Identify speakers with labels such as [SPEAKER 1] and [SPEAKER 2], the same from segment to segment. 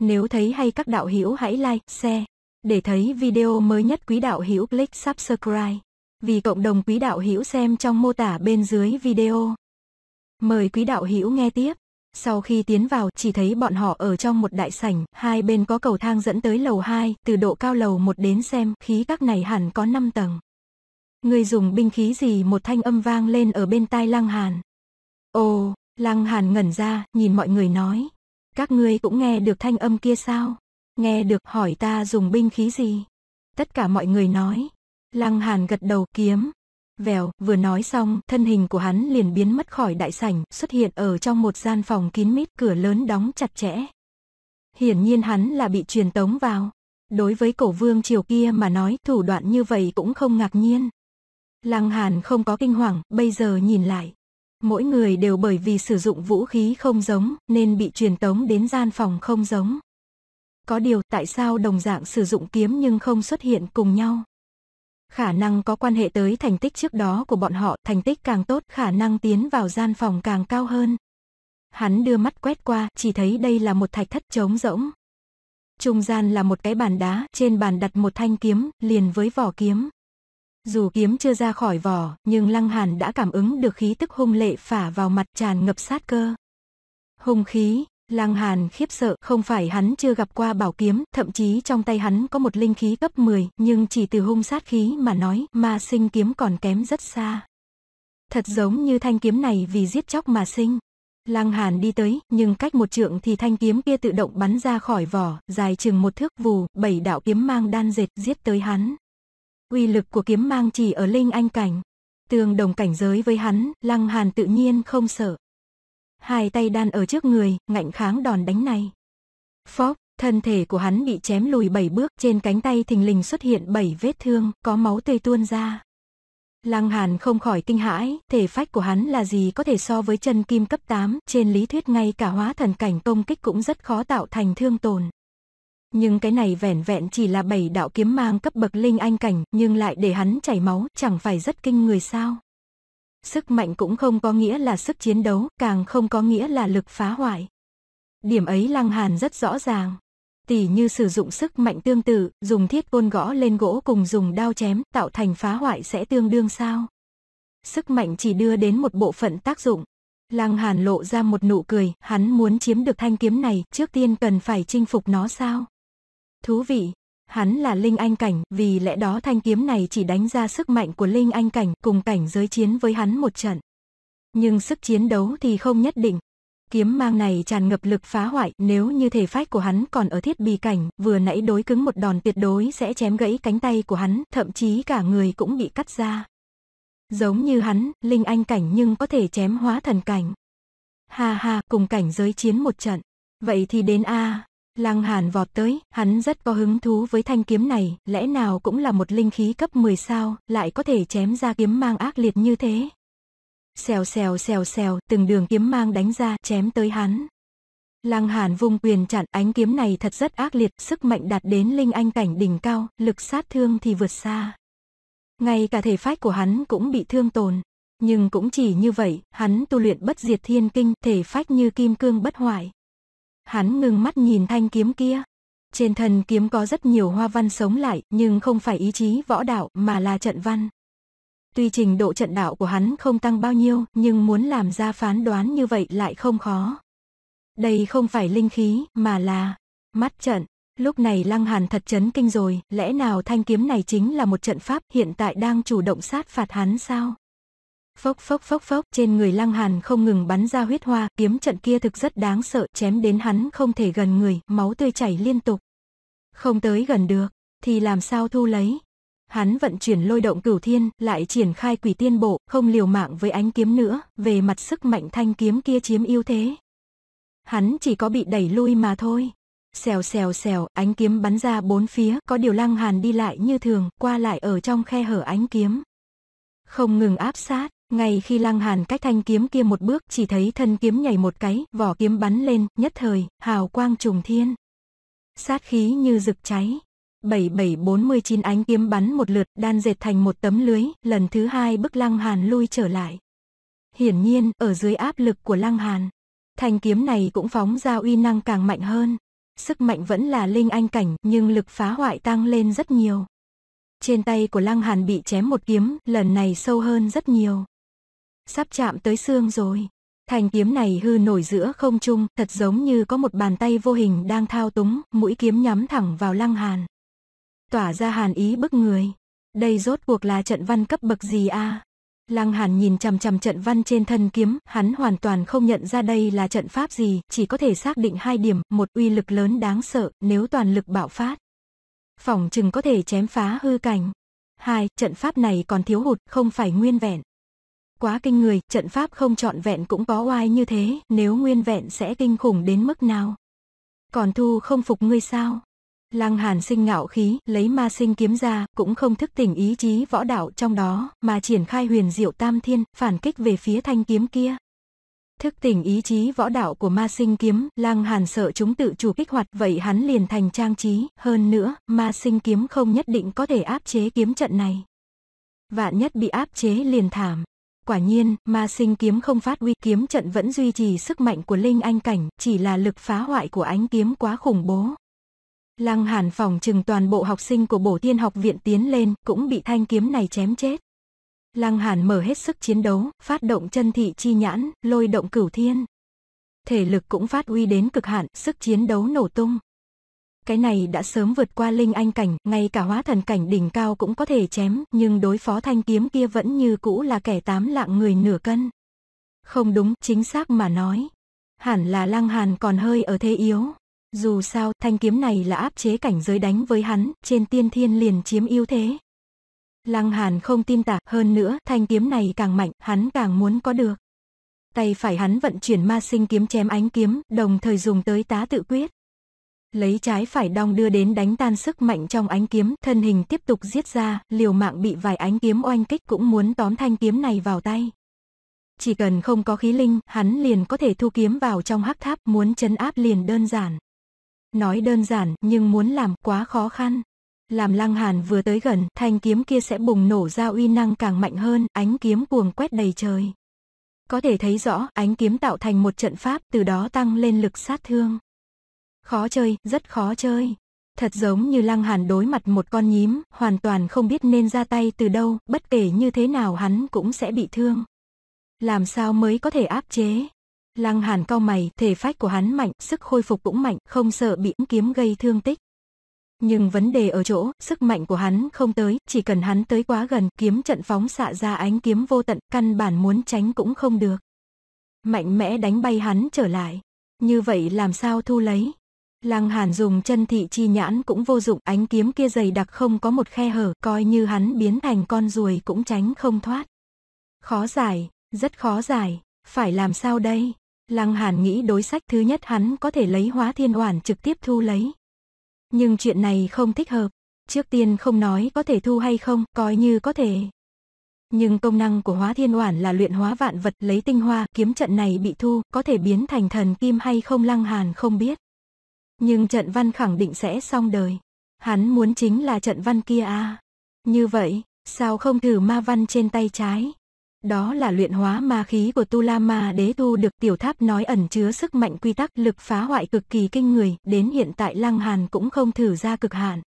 [SPEAKER 1] Nếu thấy hay các đạo hữu hãy like, share. Để thấy video mới nhất quý đạo hữu click subscribe. Vì cộng đồng quý đạo hữu xem trong mô tả bên dưới video. Mời quý đạo hữu nghe tiếp. Sau khi tiến vào chỉ thấy bọn họ ở trong một đại sảnh, hai bên có cầu thang dẫn tới lầu 2, từ độ cao lầu 1 đến xem, khí các này hẳn có 5 tầng. Người dùng binh khí gì một thanh âm vang lên ở bên tai Lăng Hàn. Ồ, Lăng Hàn ngẩn ra, nhìn mọi người nói. Các ngươi cũng nghe được thanh âm kia sao? Nghe được hỏi ta dùng binh khí gì? Tất cả mọi người nói. Lăng Hàn gật đầu kiếm. Vèo, vừa nói xong, thân hình của hắn liền biến mất khỏi đại sảnh, xuất hiện ở trong một gian phòng kín mít cửa lớn đóng chặt chẽ. Hiển nhiên hắn là bị truyền tống vào. Đối với cổ vương triều kia mà nói thủ đoạn như vậy cũng không ngạc nhiên. Lăng Hàn không có kinh hoàng, bây giờ nhìn lại, Mỗi người đều bởi vì sử dụng vũ khí không giống nên bị truyền tống đến gian phòng không giống. Có điều tại sao đồng dạng sử dụng kiếm nhưng không xuất hiện cùng nhau? Khả năng có quan hệ tới thành tích trước đó của bọn họ, thành tích càng tốt, khả năng tiến vào gian phòng càng cao hơn. Hắn đưa mắt quét qua, chỉ thấy đây là một thạch thất trống rỗng. Trung gian là một cái bàn đá, trên bàn đặt một thanh kiếm, liền với vỏ kiếm. Dù kiếm chưa ra khỏi vỏ, nhưng Lăng Hàn đã cảm ứng được khí tức hung lệ phả vào mặt tràn ngập sát cơ. Hung khí, Lăng Hàn khiếp sợ, không phải hắn chưa gặp qua bảo kiếm, thậm chí trong tay hắn có một linh khí cấp 10, nhưng chỉ từ hung sát khí mà nói, ma sinh kiếm còn kém rất xa. Thật giống như thanh kiếm này vì giết chóc mà sinh. Lăng Hàn đi tới, nhưng cách một trượng thì thanh kiếm kia tự động bắn ra khỏi vỏ, dài chừng một thước vù, bảy đạo kiếm mang đan dệt giết tới hắn. Uy lực của kiếm mang chỉ ở linh anh cảnh. tường đồng cảnh giới với hắn, Lăng Hàn tự nhiên không sợ. Hai tay đan ở trước người, ngạnh kháng đòn đánh này. Phóc, thân thể của hắn bị chém lùi bảy bước, trên cánh tay thình lình xuất hiện bảy vết thương, có máu tươi tuôn ra. Lăng Hàn không khỏi kinh hãi, thể phách của hắn là gì có thể so với chân kim cấp 8, trên lý thuyết ngay cả hóa thần cảnh công kích cũng rất khó tạo thành thương tồn nhưng cái này vẻn vẹn chỉ là bảy đạo kiếm mang cấp bậc linh anh cảnh, nhưng lại để hắn chảy máu, chẳng phải rất kinh người sao? Sức mạnh cũng không có nghĩa là sức chiến đấu, càng không có nghĩa là lực phá hoại. Điểm ấy Lăng Hàn rất rõ ràng. Tỷ như sử dụng sức mạnh tương tự, dùng thiết côn gõ lên gỗ cùng dùng đao chém, tạo thành phá hoại sẽ tương đương sao? Sức mạnh chỉ đưa đến một bộ phận tác dụng, Lăng Hàn lộ ra một nụ cười, hắn muốn chiếm được thanh kiếm này, trước tiên cần phải chinh phục nó sao? Thú vị, hắn là linh anh cảnh, vì lẽ đó thanh kiếm này chỉ đánh ra sức mạnh của linh anh cảnh cùng cảnh giới chiến với hắn một trận. Nhưng sức chiến đấu thì không nhất định. Kiếm mang này tràn ngập lực phá hoại, nếu như thể phách của hắn còn ở thiết bị cảnh, vừa nãy đối cứng một đòn tuyệt đối sẽ chém gãy cánh tay của hắn, thậm chí cả người cũng bị cắt ra. Giống như hắn, linh anh cảnh nhưng có thể chém hóa thần cảnh. Ha ha, cùng cảnh giới chiến một trận. Vậy thì đến A, Lăng Hàn vọt tới, hắn rất có hứng thú với thanh kiếm này, lẽ nào cũng là một linh khí cấp 10 sao, lại có thể chém ra kiếm mang ác liệt như thế. Xèo xèo xèo xèo, từng đường kiếm mang đánh ra, chém tới hắn. Lăng Hàn vung quyền chặn ánh kiếm này thật rất ác liệt, sức mạnh đạt đến linh anh cảnh đỉnh cao, lực sát thương thì vượt xa. Ngay cả thể phách của hắn cũng bị thương tồn. Nhưng cũng chỉ như vậy, hắn tu luyện bất diệt thiên kinh, thể phách như kim cương bất hoại. Hắn ngưng mắt nhìn thanh kiếm kia. Trên thân kiếm có rất nhiều hoa văn sống lại, nhưng không phải ý chí võ đạo mà là trận văn. Tuy trình độ trận đạo của hắn không tăng bao nhiêu, nhưng muốn làm ra phán đoán như vậy lại không khó. Đây không phải linh khí, mà là mắt trận. Lúc này Lăng Hàn thật chấn kinh rồi, lẽ nào thanh kiếm này chính là một trận pháp hiện tại đang chủ động sát phạt hắn sao? Phốc phốc phốc phốc, trên người Lăng Hàn không ngừng bắn ra huyết hoa, kiếm trận kia thực rất đáng sợ, chém đến hắn không thể gần người, máu tươi chảy liên tục. Không tới gần được, thì làm sao thu lấy? Hắn vận chuyển lôi động cửu thiên, lại triển khai quỷ tiên bộ, không liều mạng với ánh kiếm nữa, về mặt sức mạnh thanh kiếm kia chiếm ưu thế. Hắn chỉ có bị đẩy lui mà thôi. Xèo xèo xèo, ánh kiếm bắn ra bốn phía, có điều lăng hàn đi lại như thường, qua lại ở trong khe hở ánh kiếm. Không ngừng áp sát, ngay khi Lang Hàn cách thanh kiếm kia một bước chỉ thấy thân kiếm nhảy một cái, vỏ kiếm bắn lên, nhất thời, hào quang trùng thiên. Sát khí như rực cháy. 7749 ánh kiếm bắn một lượt, đan dệt thành một tấm lưới, lần thứ hai bức Lang Hàn lui trở lại. Hiển nhiên, ở dưới áp lực của Lang Hàn, thanh kiếm này cũng phóng ra uy năng càng mạnh hơn. Sức mạnh vẫn là linh anh cảnh, nhưng lực phá hoại tăng lên rất nhiều. Trên tay của Lăng Hàn bị chém một kiếm, lần này sâu hơn rất nhiều. Sắp chạm tới xương rồi. Thành kiếm này hư nổi giữa không trung, thật giống như có một bàn tay vô hình đang thao túng, mũi kiếm nhắm thẳng vào lăng hàn. Tỏa ra hàn ý bức người. Đây rốt cuộc là trận văn cấp bậc gì a? À? Lăng Hàn nhìn chằm chằm trận văn trên thân kiếm, hắn hoàn toàn không nhận ra đây là trận pháp gì, chỉ có thể xác định hai điểm, một uy lực lớn đáng sợ, nếu toàn lực bạo phát. Phỏng chừng có thể chém phá hư cảnh. Hai, trận pháp này còn thiếu hụt, không phải nguyên vẹn. Quá kinh người, trận pháp không trọn vẹn cũng có oai như thế, nếu nguyên vẹn sẽ kinh khủng đến mức nào. Còn thu không phục ngươi sao? Lăng Hàn sinh ngạo khí, lấy ma sinh kiếm ra, cũng không thức tỉnh ý chí võ đạo trong đó, mà triển khai huyền diệu tam thiên, phản kích về phía thanh kiếm kia. Thức tỉnh ý chí võ đạo của ma sinh kiếm, Lăng Hàn sợ chúng tự chủ kích hoạt vậy hắn liền thành trang trí, hơn nữa, ma sinh kiếm không nhất định có thể áp chế kiếm trận này. Vạn nhất bị áp chế liền thảm. Quả nhiên, ma sinh kiếm không phát uy kiếm trận vẫn duy trì sức mạnh của linh anh cảnh, chỉ là lực phá hoại của ánh kiếm quá khủng bố. Lăng hàn phòng trừng toàn bộ học sinh của bổ tiên học viện tiến lên cũng bị thanh kiếm này chém chết. Lăng hàn mở hết sức chiến đấu, phát động chân thị chi nhãn, lôi động cửu thiên. Thể lực cũng phát uy đến cực hạn, sức chiến đấu nổ tung cái này đã sớm vượt qua linh anh cảnh, ngay cả hóa thần cảnh đỉnh cao cũng có thể chém, nhưng đối phó thanh kiếm kia vẫn như cũ là kẻ tám lạng người nửa cân. Không đúng, chính xác mà nói. Hẳn là lăng hàn còn hơi ở thế yếu. Dù sao, thanh kiếm này là áp chế cảnh giới đánh với hắn, trên tiên thiên liền chiếm ưu thế. Lăng hàn không tin tả, hơn nữa, thanh kiếm này càng mạnh, hắn càng muốn có được. Tay phải hắn vận chuyển ma sinh kiếm chém ánh kiếm, đồng thời dùng tới tá tự quyết lấy trái phải đong đưa đến đánh tan sức mạnh trong ánh kiếm, thân hình tiếp tục giết ra, liều mạng bị vài ánh kiếm oanh kích cũng muốn tóm thanh kiếm này vào tay. Chỉ cần không có khí linh, hắn liền có thể thu kiếm vào trong hắc tháp, muốn chấn áp liền đơn giản. Nói đơn giản, nhưng muốn làm quá khó khăn. Làm lăng hàn vừa tới gần, thanh kiếm kia sẽ bùng nổ ra uy năng càng mạnh hơn, ánh kiếm cuồng quét đầy trời. Có thể thấy rõ, ánh kiếm tạo thành một trận pháp, từ đó tăng lên lực sát thương. Khó chơi, rất khó chơi. Thật giống như Lăng Hàn đối mặt một con nhím, hoàn toàn không biết nên ra tay từ đâu, bất kể như thế nào hắn cũng sẽ bị thương. Làm sao mới có thể áp chế? Lăng Hàn cao mày, thể phách của hắn mạnh, sức khôi phục cũng mạnh, không sợ bị kiếm gây thương tích. Nhưng vấn đề ở chỗ, sức mạnh của hắn không tới, chỉ cần hắn tới quá gần, kiếm trận phóng xạ ra ánh kiếm vô tận, căn bản muốn tránh cũng không được. Mạnh mẽ đánh bay hắn trở lại. Như vậy làm sao thu lấy? Lăng Hàn dùng chân thị chi nhãn cũng vô dụng, ánh kiếm kia dày đặc không có một khe hở, coi như hắn biến thành con ruồi cũng tránh không thoát. Khó giải, rất khó giải, phải làm sao đây? Lăng Hàn nghĩ đối sách thứ nhất hắn có thể lấy hóa thiên oản trực tiếp thu lấy. Nhưng chuyện này không thích hợp, trước tiên không nói có thể thu hay không, coi như có thể. Nhưng công năng của hóa thiên oản là luyện hóa vạn vật lấy tinh hoa, kiếm trận này bị thu, có thể biến thành thần kim hay không Lăng Hàn không biết. Nhưng trận văn khẳng định sẽ xong đời. Hắn muốn chính là trận văn kia à. Như vậy, sao không thử ma văn trên tay trái? Đó là luyện hóa ma khí của Tu La Ma Đế thu được tiểu tháp nói ẩn chứa sức mạnh quy tắc lực phá hoại cực kỳ kinh người, đến hiện tại Lăng Hàn cũng không thử ra cực hạn.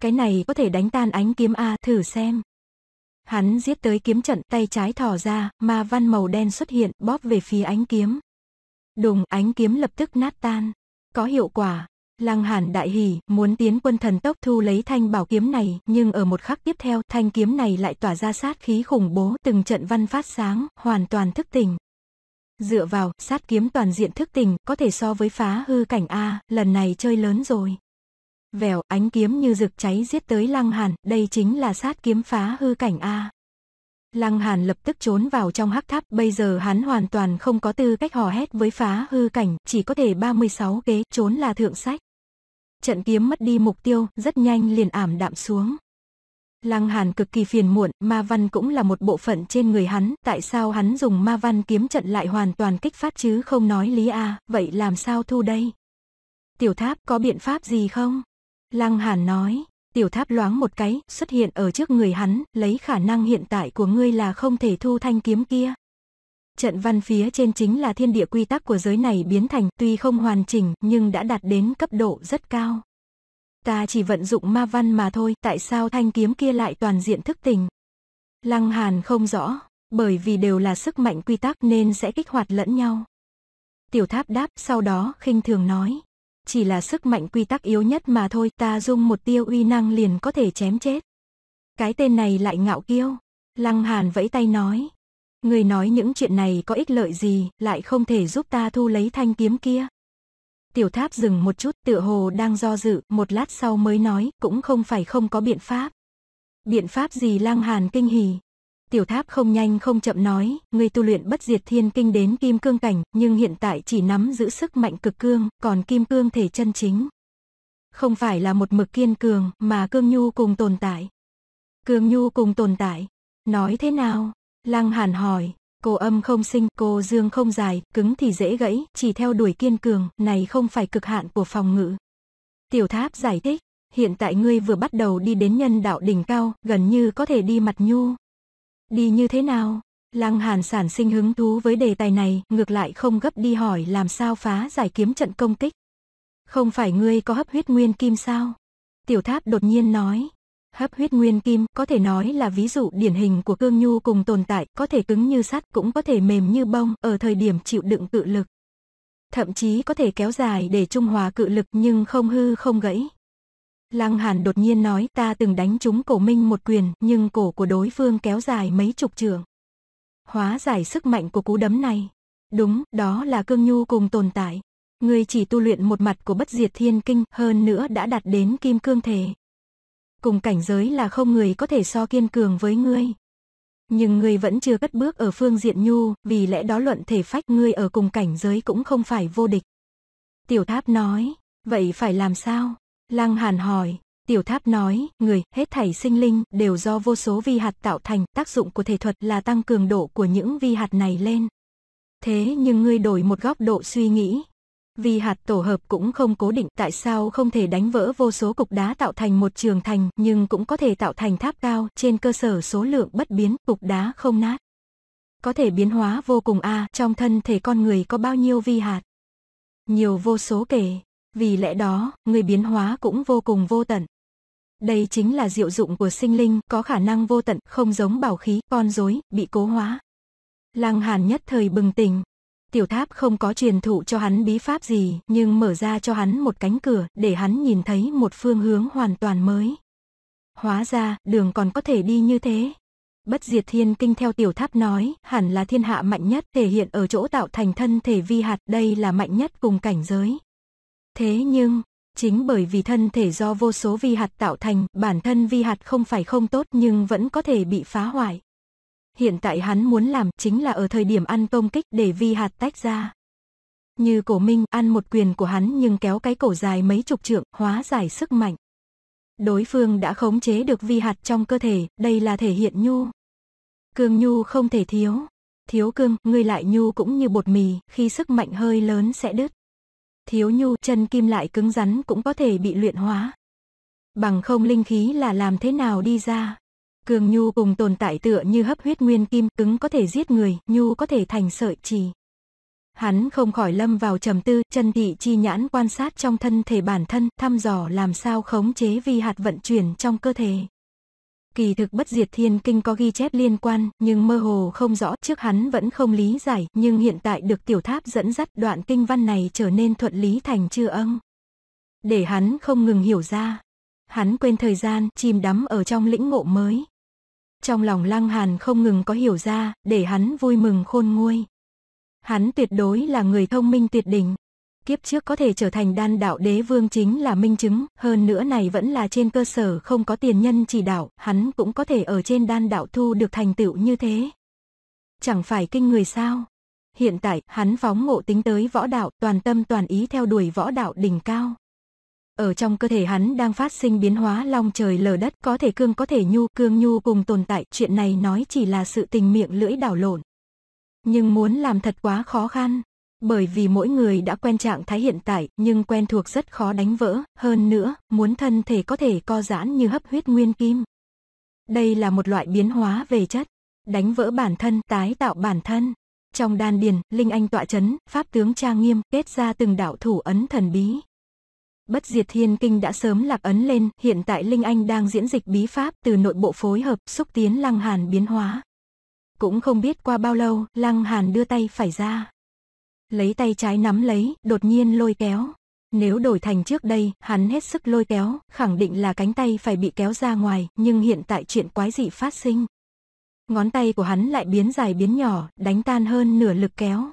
[SPEAKER 1] Cái này có thể đánh tan ánh kiếm A thử xem. Hắn giết tới kiếm trận tay trái thò ra, ma văn màu đen xuất hiện bóp về phía ánh kiếm. Đùng ánh kiếm lập tức nát tan có hiệu quả. Lăng Hàn đại hỉ, muốn tiến quân thần tốc thu lấy thanh bảo kiếm này, nhưng ở một khắc tiếp theo, thanh kiếm này lại tỏa ra sát khí khủng bố, từng trận văn phát sáng, hoàn toàn thức tỉnh. Dựa vào, sát kiếm toàn diện thức tỉnh, có thể so với phá hư cảnh A, lần này chơi lớn rồi. Vèo, ánh kiếm như rực cháy giết tới Lăng Hàn, đây chính là sát kiếm phá hư cảnh A. Lăng Hàn lập tức trốn vào trong hắc tháp, bây giờ hắn hoàn toàn không có tư cách hò hét với phá hư cảnh, chỉ có thể 36 kế trốn là thượng sách. Trận kiếm mất đi mục tiêu, rất nhanh liền ảm đạm xuống. Lăng Hàn cực kỳ phiền muộn, ma văn cũng là một bộ phận trên người hắn, tại sao hắn dùng ma văn kiếm trận lại hoàn toàn kích phát chứ không nói lý a, vậy làm sao thu đây? Tiểu tháp có biện pháp gì không? Lăng Hàn nói, Tiểu tháp loáng một cái, xuất hiện ở trước người hắn, lấy khả năng hiện tại của ngươi là không thể thu thanh kiếm kia. Trận văn phía trên chính là thiên địa quy tắc của giới này biến thành tuy không hoàn chỉnh nhưng đã đạt đến cấp độ rất cao. Ta chỉ vận dụng ma văn mà thôi, tại sao thanh kiếm kia lại toàn diện thức tình? Lăng Hàn không rõ, bởi vì đều là sức mạnh quy tắc nên sẽ kích hoạt lẫn nhau. Tiểu tháp đáp sau đó khinh thường nói chỉ là sức mạnh quy tắc yếu nhất mà thôi, ta dung một tiêu uy năng liền có thể chém chết. Cái tên này lại ngạo kiêu, Lăng Hàn vẫy tay nói. Người nói những chuyện này có ích lợi gì, lại không thể giúp ta thu lấy thanh kiếm kia. Tiểu tháp dừng một chút, tựa hồ đang do dự, một lát sau mới nói, cũng không phải không có biện pháp. Biện pháp gì Lăng Hàn kinh hỉ, Tiểu tháp không nhanh không chậm nói, người tu luyện bất diệt thiên kinh đến kim cương cảnh, nhưng hiện tại chỉ nắm giữ sức mạnh cực cương, còn kim cương thể chân chính. Không phải là một mực kiên cường, mà cương nhu cùng tồn tại. Cương nhu cùng tồn tại. Nói thế nào? Lăng hàn hỏi, cô âm không sinh, cô dương không dài, cứng thì dễ gãy, chỉ theo đuổi kiên cường, này không phải cực hạn của phòng ngự. Tiểu tháp giải thích, hiện tại ngươi vừa bắt đầu đi đến nhân đạo đỉnh cao, gần như có thể đi mặt nhu, Đi như thế nào? Lăng Hàn sản sinh hứng thú với đề tài này, ngược lại không gấp đi hỏi làm sao phá giải kiếm trận công kích. Không phải ngươi có hấp huyết nguyên kim sao? Tiểu tháp đột nhiên nói. Hấp huyết nguyên kim có thể nói là ví dụ điển hình của cương nhu cùng tồn tại, có thể cứng như sắt cũng có thể mềm như bông ở thời điểm chịu đựng cự lực. Thậm chí có thể kéo dài để trung hòa cự lực nhưng không hư không gãy, Lăng Hàn đột nhiên nói ta từng đánh trúng cổ Minh một quyền, nhưng cổ của đối phương kéo dài mấy chục trường. Hóa giải sức mạnh của cú đấm này. Đúng, đó là cương nhu cùng tồn tại. Người chỉ tu luyện một mặt của bất diệt thiên kinh, hơn nữa đã đạt đến kim cương thể. Cùng cảnh giới là không người có thể so kiên cường với ngươi. Nhưng ngươi vẫn chưa cất bước ở phương diện nhu, vì lẽ đó luận thể phách ngươi ở cùng cảnh giới cũng không phải vô địch. Tiểu tháp nói, vậy phải làm sao? Lăng Hàn hỏi, Tiểu Tháp nói, người, hết thảy sinh linh đều do vô số vi hạt tạo thành, tác dụng của thể thuật là tăng cường độ của những vi hạt này lên. Thế nhưng ngươi đổi một góc độ suy nghĩ. Vi hạt tổ hợp cũng không cố định tại sao không thể đánh vỡ vô số cục đá tạo thành một trường thành nhưng cũng có thể tạo thành tháp cao trên cơ sở số lượng bất biến cục đá không nát. Có thể biến hóa vô cùng a à, trong thân thể con người có bao nhiêu vi hạt. Nhiều vô số kể, vì lẽ đó, người biến hóa cũng vô cùng vô tận. Đây chính là diệu dụng của sinh linh, có khả năng vô tận, không giống bảo khí, con rối, bị cố hóa. Lăng Hàn nhất thời bừng tỉnh. Tiểu tháp không có truyền thụ cho hắn bí pháp gì, nhưng mở ra cho hắn một cánh cửa, để hắn nhìn thấy một phương hướng hoàn toàn mới. Hóa ra, đường còn có thể đi như thế. Bất diệt thiên kinh theo tiểu tháp nói, hẳn là thiên hạ mạnh nhất, thể hiện ở chỗ tạo thành thân thể vi hạt, đây là mạnh nhất cùng cảnh giới. Thế nhưng, chính bởi vì thân thể do vô số vi hạt tạo thành, bản thân vi hạt không phải không tốt nhưng vẫn có thể bị phá hoại. Hiện tại hắn muốn làm chính là ở thời điểm ăn công kích để vi hạt tách ra. Như cổ minh ăn một quyền của hắn nhưng kéo cái cổ dài mấy chục trượng, hóa giải sức mạnh. Đối phương đã khống chế được vi hạt trong cơ thể, đây là thể hiện nhu. Cương nhu không thể thiếu. Thiếu cương, ngươi lại nhu cũng như bột mì, khi sức mạnh hơi lớn sẽ đứt thiếu nhu chân kim lại cứng rắn cũng có thể bị luyện hóa. Bằng không linh khí là làm thế nào đi ra. Cường nhu cùng tồn tại tựa như hấp huyết nguyên kim, cứng có thể giết người, nhu có thể thành sợi trì. Hắn không khỏi lâm vào trầm tư, chân thị chi nhãn quan sát trong thân thể bản thân, thăm dò làm sao khống chế vi hạt vận chuyển trong cơ thể. Kỳ thực bất diệt thiên kinh có ghi chép liên quan, nhưng mơ hồ không rõ, trước hắn vẫn không lý giải, nhưng hiện tại được tiểu tháp dẫn dắt đoạn kinh văn này trở nên thuận lý thành chư âm. Để hắn không ngừng hiểu ra, hắn quên thời gian, chìm đắm ở trong lĩnh ngộ mới. Trong lòng lăng hàn không ngừng có hiểu ra, để hắn vui mừng khôn nguôi. Hắn tuyệt đối là người thông minh tuyệt đỉnh kiếp trước có thể trở thành đan đạo đế vương chính là minh chứng, hơn nữa này vẫn là trên cơ sở không có tiền nhân chỉ đạo, hắn cũng có thể ở trên đan đạo thu được thành tựu như thế. Chẳng phải kinh người sao? Hiện tại, hắn phóng ngộ tính tới võ đạo, toàn tâm toàn ý theo đuổi võ đạo đỉnh cao. Ở trong cơ thể hắn đang phát sinh biến hóa long trời lở đất, có thể cương có thể nhu, cương nhu cùng tồn tại, chuyện này nói chỉ là sự tình miệng lưỡi đảo lộn. Nhưng muốn làm thật quá khó khăn. Bởi vì mỗi người đã quen trạng thái hiện tại nhưng quen thuộc rất khó đánh vỡ, hơn nữa, muốn thân thể có thể co giãn như hấp huyết nguyên kim. Đây là một loại biến hóa về chất, đánh vỡ bản thân, tái tạo bản thân. Trong đan điền, linh anh tọa chấn, pháp tướng trang nghiêm, kết ra từng đạo thủ ấn thần bí. Bất diệt thiên kinh đã sớm lạc ấn lên, hiện tại linh anh đang diễn dịch bí pháp từ nội bộ phối hợp, xúc tiến lăng hàn biến hóa. Cũng không biết qua bao lâu, lăng hàn đưa tay phải ra lấy tay trái nắm lấy, đột nhiên lôi kéo. Nếu đổi thành trước đây, hắn hết sức lôi kéo, khẳng định là cánh tay phải bị kéo ra ngoài, nhưng hiện tại chuyện quái dị phát sinh. Ngón tay của hắn lại biến dài biến nhỏ, đánh tan hơn nửa lực kéo.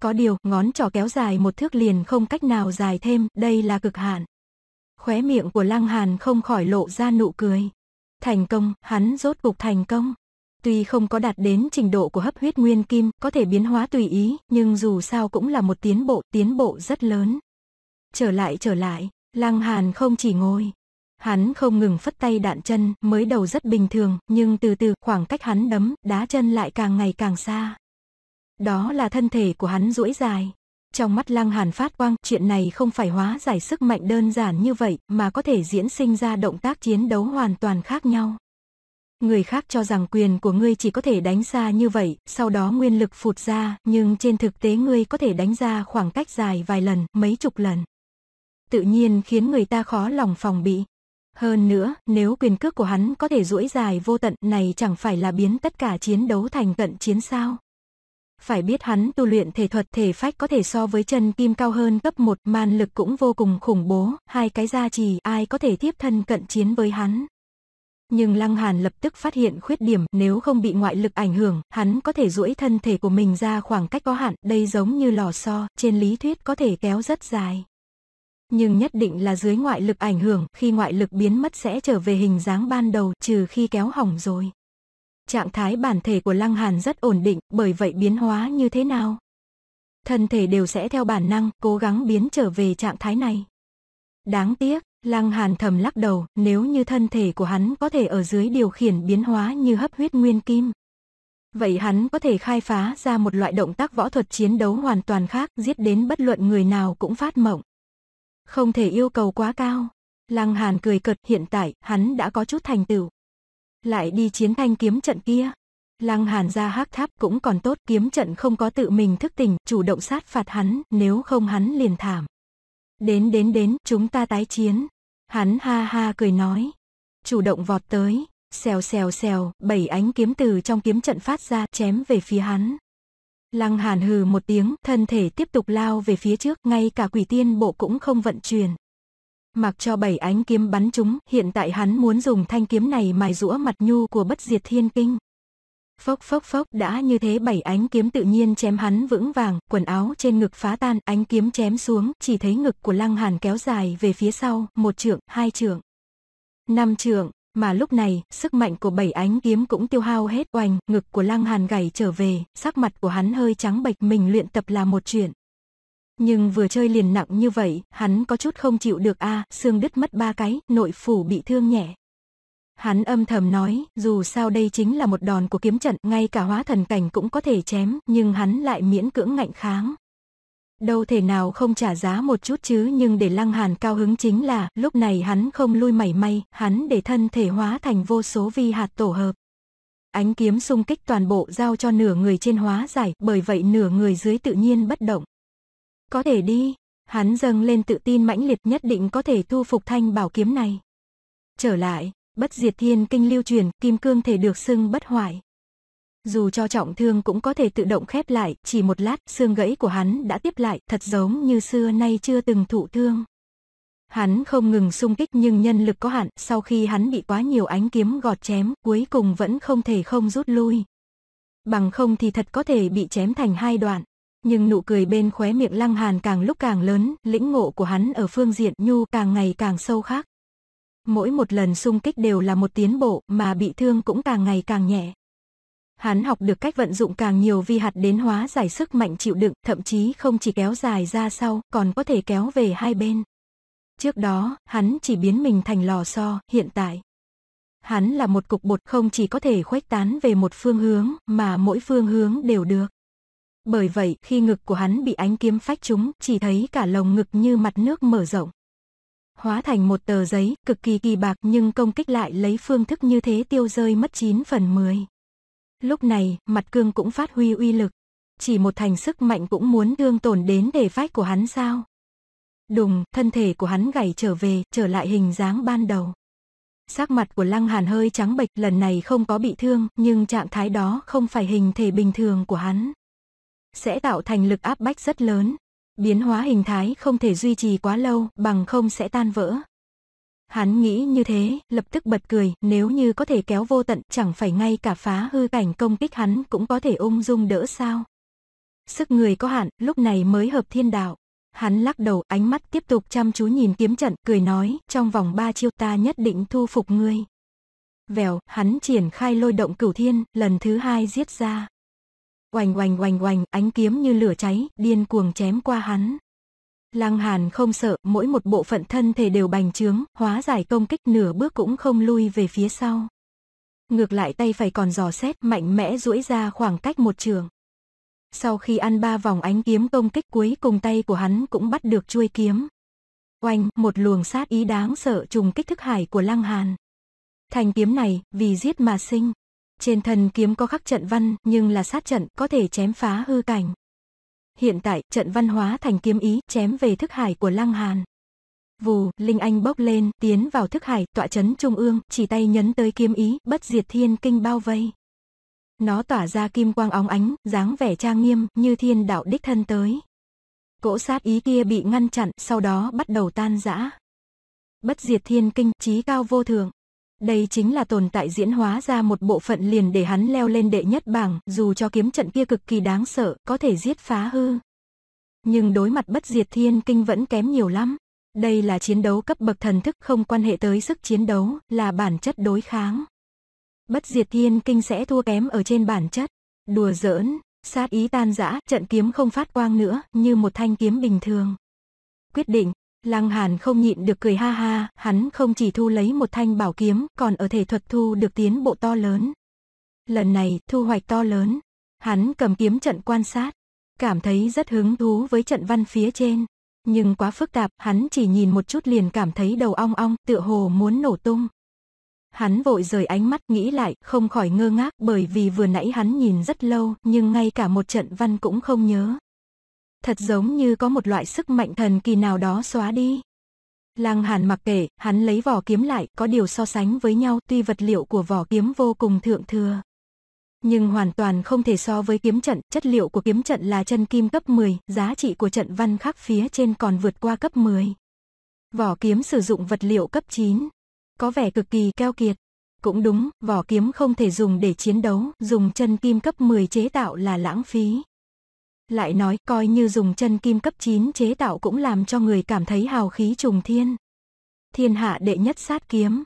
[SPEAKER 1] Có điều, ngón trỏ kéo dài một thước liền không cách nào dài thêm, đây là cực hạn. Khóe miệng của Lăng Hàn không khỏi lộ ra nụ cười. Thành công, hắn rốt cục thành công. Tuy không có đạt đến trình độ của hấp huyết nguyên kim, có thể biến hóa tùy ý, nhưng dù sao cũng là một tiến bộ, tiến bộ rất lớn. Trở lại trở lại, Lăng Hàn không chỉ ngồi. Hắn không ngừng phất tay đạn chân, mới đầu rất bình thường, nhưng từ từ khoảng cách hắn đấm, đá chân lại càng ngày càng xa. Đó là thân thể của hắn duỗi dài. Trong mắt Lăng Hàn phát quang, chuyện này không phải hóa giải sức mạnh đơn giản như vậy, mà có thể diễn sinh ra động tác chiến đấu hoàn toàn khác nhau. Người khác cho rằng quyền của ngươi chỉ có thể đánh xa như vậy, sau đó nguyên lực phụt ra, nhưng trên thực tế ngươi có thể đánh ra khoảng cách dài vài lần, mấy chục lần. Tự nhiên khiến người ta khó lòng phòng bị. Hơn nữa, nếu quyền cước của hắn có thể duỗi dài vô tận này chẳng phải là biến tất cả chiến đấu thành cận chiến sao. Phải biết hắn tu luyện thể thuật thể phách có thể so với chân kim cao hơn cấp 1, man lực cũng vô cùng khủng bố, hai cái gia trì ai có thể tiếp thân cận chiến với hắn nhưng Lăng Hàn lập tức phát hiện khuyết điểm, nếu không bị ngoại lực ảnh hưởng, hắn có thể duỗi thân thể của mình ra khoảng cách có hạn, đây giống như lò xo, trên lý thuyết có thể kéo rất dài. Nhưng nhất định là dưới ngoại lực ảnh hưởng, khi ngoại lực biến mất sẽ trở về hình dáng ban đầu, trừ khi kéo hỏng rồi. Trạng thái bản thể của Lăng Hàn rất ổn định, bởi vậy biến hóa như thế nào? Thân thể đều sẽ theo bản năng, cố gắng biến trở về trạng thái này. Đáng tiếc, Lăng Hàn thầm lắc đầu, nếu như thân thể của hắn có thể ở dưới điều khiển biến hóa như hấp huyết nguyên kim. Vậy hắn có thể khai phá ra một loại động tác võ thuật chiến đấu hoàn toàn khác, giết đến bất luận người nào cũng phát mộng. Không thể yêu cầu quá cao. Lăng Hàn cười cợt, hiện tại hắn đã có chút thành tựu. Lại đi chiến thanh kiếm trận kia. Lăng Hàn ra hắc tháp cũng còn tốt, kiếm trận không có tự mình thức tỉnh, chủ động sát phạt hắn, nếu không hắn liền thảm. Đến đến đến, chúng ta tái chiến. Hắn ha ha cười nói. Chủ động vọt tới, xèo xèo xèo, bảy ánh kiếm từ trong kiếm trận phát ra chém về phía hắn. Lăng hàn hừ một tiếng, thân thể tiếp tục lao về phía trước, ngay cả quỷ tiên bộ cũng không vận chuyển. Mặc cho bảy ánh kiếm bắn chúng, hiện tại hắn muốn dùng thanh kiếm này mài rũa mặt nhu của bất diệt thiên kinh. Phốc phốc phốc đã như thế bảy ánh kiếm tự nhiên chém hắn vững vàng, quần áo trên ngực phá tan, ánh kiếm chém xuống, chỉ thấy ngực của lăng hàn kéo dài về phía sau, một trượng, hai trượng, năm trượng, mà lúc này, sức mạnh của bảy ánh kiếm cũng tiêu hao hết oanh ngực của lăng hàn gầy trở về, sắc mặt của hắn hơi trắng bệch mình luyện tập là một chuyện. Nhưng vừa chơi liền nặng như vậy, hắn có chút không chịu được a à, xương đứt mất ba cái, nội phủ bị thương nhẹ. Hắn âm thầm nói, dù sao đây chính là một đòn của kiếm trận, ngay cả hóa thần cảnh cũng có thể chém, nhưng hắn lại miễn cưỡng ngạnh kháng. Đâu thể nào không trả giá một chút chứ nhưng để Lăng Hàn cao hứng chính là lúc này hắn không lui mảy may, hắn để thân thể hóa thành vô số vi hạt tổ hợp. Ánh kiếm xung kích toàn bộ giao cho nửa người trên hóa giải, bởi vậy nửa người dưới tự nhiên bất động. Có thể đi, hắn dâng lên tự tin mãnh liệt nhất định có thể thu phục thanh bảo kiếm này. Trở lại, Bất diệt thiên kinh lưu truyền, kim cương thể được xưng bất hoại. Dù cho trọng thương cũng có thể tự động khép lại, chỉ một lát, xương gãy của hắn đã tiếp lại, thật giống như xưa nay chưa từng thụ thương. Hắn không ngừng xung kích nhưng nhân lực có hạn, sau khi hắn bị quá nhiều ánh kiếm gọt chém, cuối cùng vẫn không thể không rút lui. Bằng không thì thật có thể bị chém thành hai đoạn. Nhưng nụ cười bên khóe miệng lăng hàn càng lúc càng lớn, lĩnh ngộ của hắn ở phương diện nhu càng ngày càng sâu khác mỗi một lần xung kích đều là một tiến bộ mà bị thương cũng càng ngày càng nhẹ. Hắn học được cách vận dụng càng nhiều vi hạt đến hóa giải sức mạnh chịu đựng, thậm chí không chỉ kéo dài ra sau, còn có thể kéo về hai bên. Trước đó, hắn chỉ biến mình thành lò xo, hiện tại. Hắn là một cục bột không chỉ có thể khuếch tán về một phương hướng, mà mỗi phương hướng đều được. Bởi vậy, khi ngực của hắn bị ánh kiếm phách trúng, chỉ thấy cả lồng ngực như mặt nước mở rộng hóa thành một tờ giấy cực kỳ kỳ bạc nhưng công kích lại lấy phương thức như thế tiêu rơi mất 9 phần 10. Lúc này, mặt cương cũng phát huy uy lực. Chỉ một thành sức mạnh cũng muốn thương tổn đến để vách của hắn sao. Đùng, thân thể của hắn gầy trở về, trở lại hình dáng ban đầu. Sắc mặt của Lăng Hàn hơi trắng bệch lần này không có bị thương, nhưng trạng thái đó không phải hình thể bình thường của hắn. Sẽ tạo thành lực áp bách rất lớn, Biến hóa hình thái không thể duy trì quá lâu, bằng không sẽ tan vỡ. Hắn nghĩ như thế, lập tức bật cười, nếu như có thể kéo vô tận, chẳng phải ngay cả phá hư cảnh công kích hắn cũng có thể ung dung đỡ sao. Sức người có hạn, lúc này mới hợp thiên đạo. Hắn lắc đầu, ánh mắt tiếp tục chăm chú nhìn kiếm trận, cười nói, trong vòng ba chiêu ta nhất định thu phục ngươi. Vèo, hắn triển khai lôi động cửu thiên, lần thứ hai giết ra. Oành oành oành oành, ánh kiếm như lửa cháy, điên cuồng chém qua hắn. Lăng Hàn không sợ, mỗi một bộ phận thân thể đều bành trướng, hóa giải công kích nửa bước cũng không lui về phía sau. Ngược lại tay phải còn dò xét, mạnh mẽ duỗi ra khoảng cách một trường. Sau khi ăn ba vòng ánh kiếm công kích cuối cùng tay của hắn cũng bắt được chuôi kiếm. Oanh, một luồng sát ý đáng sợ trùng kích thức hải của Lăng Hàn. Thành kiếm này, vì giết mà sinh. Trên thần kiếm có khắc trận văn nhưng là sát trận có thể chém phá hư cảnh. Hiện tại trận văn hóa thành kiếm ý chém về thức hải của Lăng Hàn. Vù, Linh Anh bốc lên, tiến vào thức hải, tọa chấn trung ương, chỉ tay nhấn tới kiếm ý, bất diệt thiên kinh bao vây. Nó tỏa ra kim quang óng ánh, dáng vẻ trang nghiêm, như thiên đạo đích thân tới. Cỗ sát ý kia bị ngăn chặn, sau đó bắt đầu tan rã. Bất diệt thiên kinh, trí cao vô thường. Đây chính là tồn tại diễn hóa ra một bộ phận liền để hắn leo lên đệ nhất bảng, dù cho kiếm trận kia cực kỳ đáng sợ, có thể giết phá hư. Nhưng đối mặt bất diệt thiên kinh vẫn kém nhiều lắm. Đây là chiến đấu cấp bậc thần thức không quan hệ tới sức chiến đấu, là bản chất đối kháng. Bất diệt thiên kinh sẽ thua kém ở trên bản chất. Đùa giỡn, sát ý tan rã, trận kiếm không phát quang nữa, như một thanh kiếm bình thường. Quyết định, Lăng Hàn không nhịn được cười ha ha, hắn không chỉ thu lấy một thanh bảo kiếm, còn ở thể thuật thu được tiến bộ to lớn. Lần này, thu hoạch to lớn. Hắn cầm kiếm trận quan sát, cảm thấy rất hứng thú với trận văn phía trên. Nhưng quá phức tạp, hắn chỉ nhìn một chút liền cảm thấy đầu ong ong, tựa hồ muốn nổ tung. Hắn vội rời ánh mắt nghĩ lại, không khỏi ngơ ngác bởi vì vừa nãy hắn nhìn rất lâu, nhưng ngay cả một trận văn cũng không nhớ thật giống như có một loại sức mạnh thần kỳ nào đó xóa đi. Lăng Hàn mặc kệ hắn lấy vỏ kiếm lại, có điều so sánh với nhau tuy vật liệu của vỏ kiếm vô cùng thượng thừa. Nhưng hoàn toàn không thể so với kiếm trận, chất liệu của kiếm trận là chân kim cấp 10, giá trị của trận văn khắc phía trên còn vượt qua cấp 10. Vỏ kiếm sử dụng vật liệu cấp 9, có vẻ cực kỳ keo kiệt. Cũng đúng, vỏ kiếm không thể dùng để chiến đấu, dùng chân kim cấp 10 chế tạo là lãng phí lại nói coi như dùng chân kim cấp 9 chế tạo cũng làm cho người cảm thấy hào khí trùng thiên. Thiên hạ đệ nhất sát kiếm.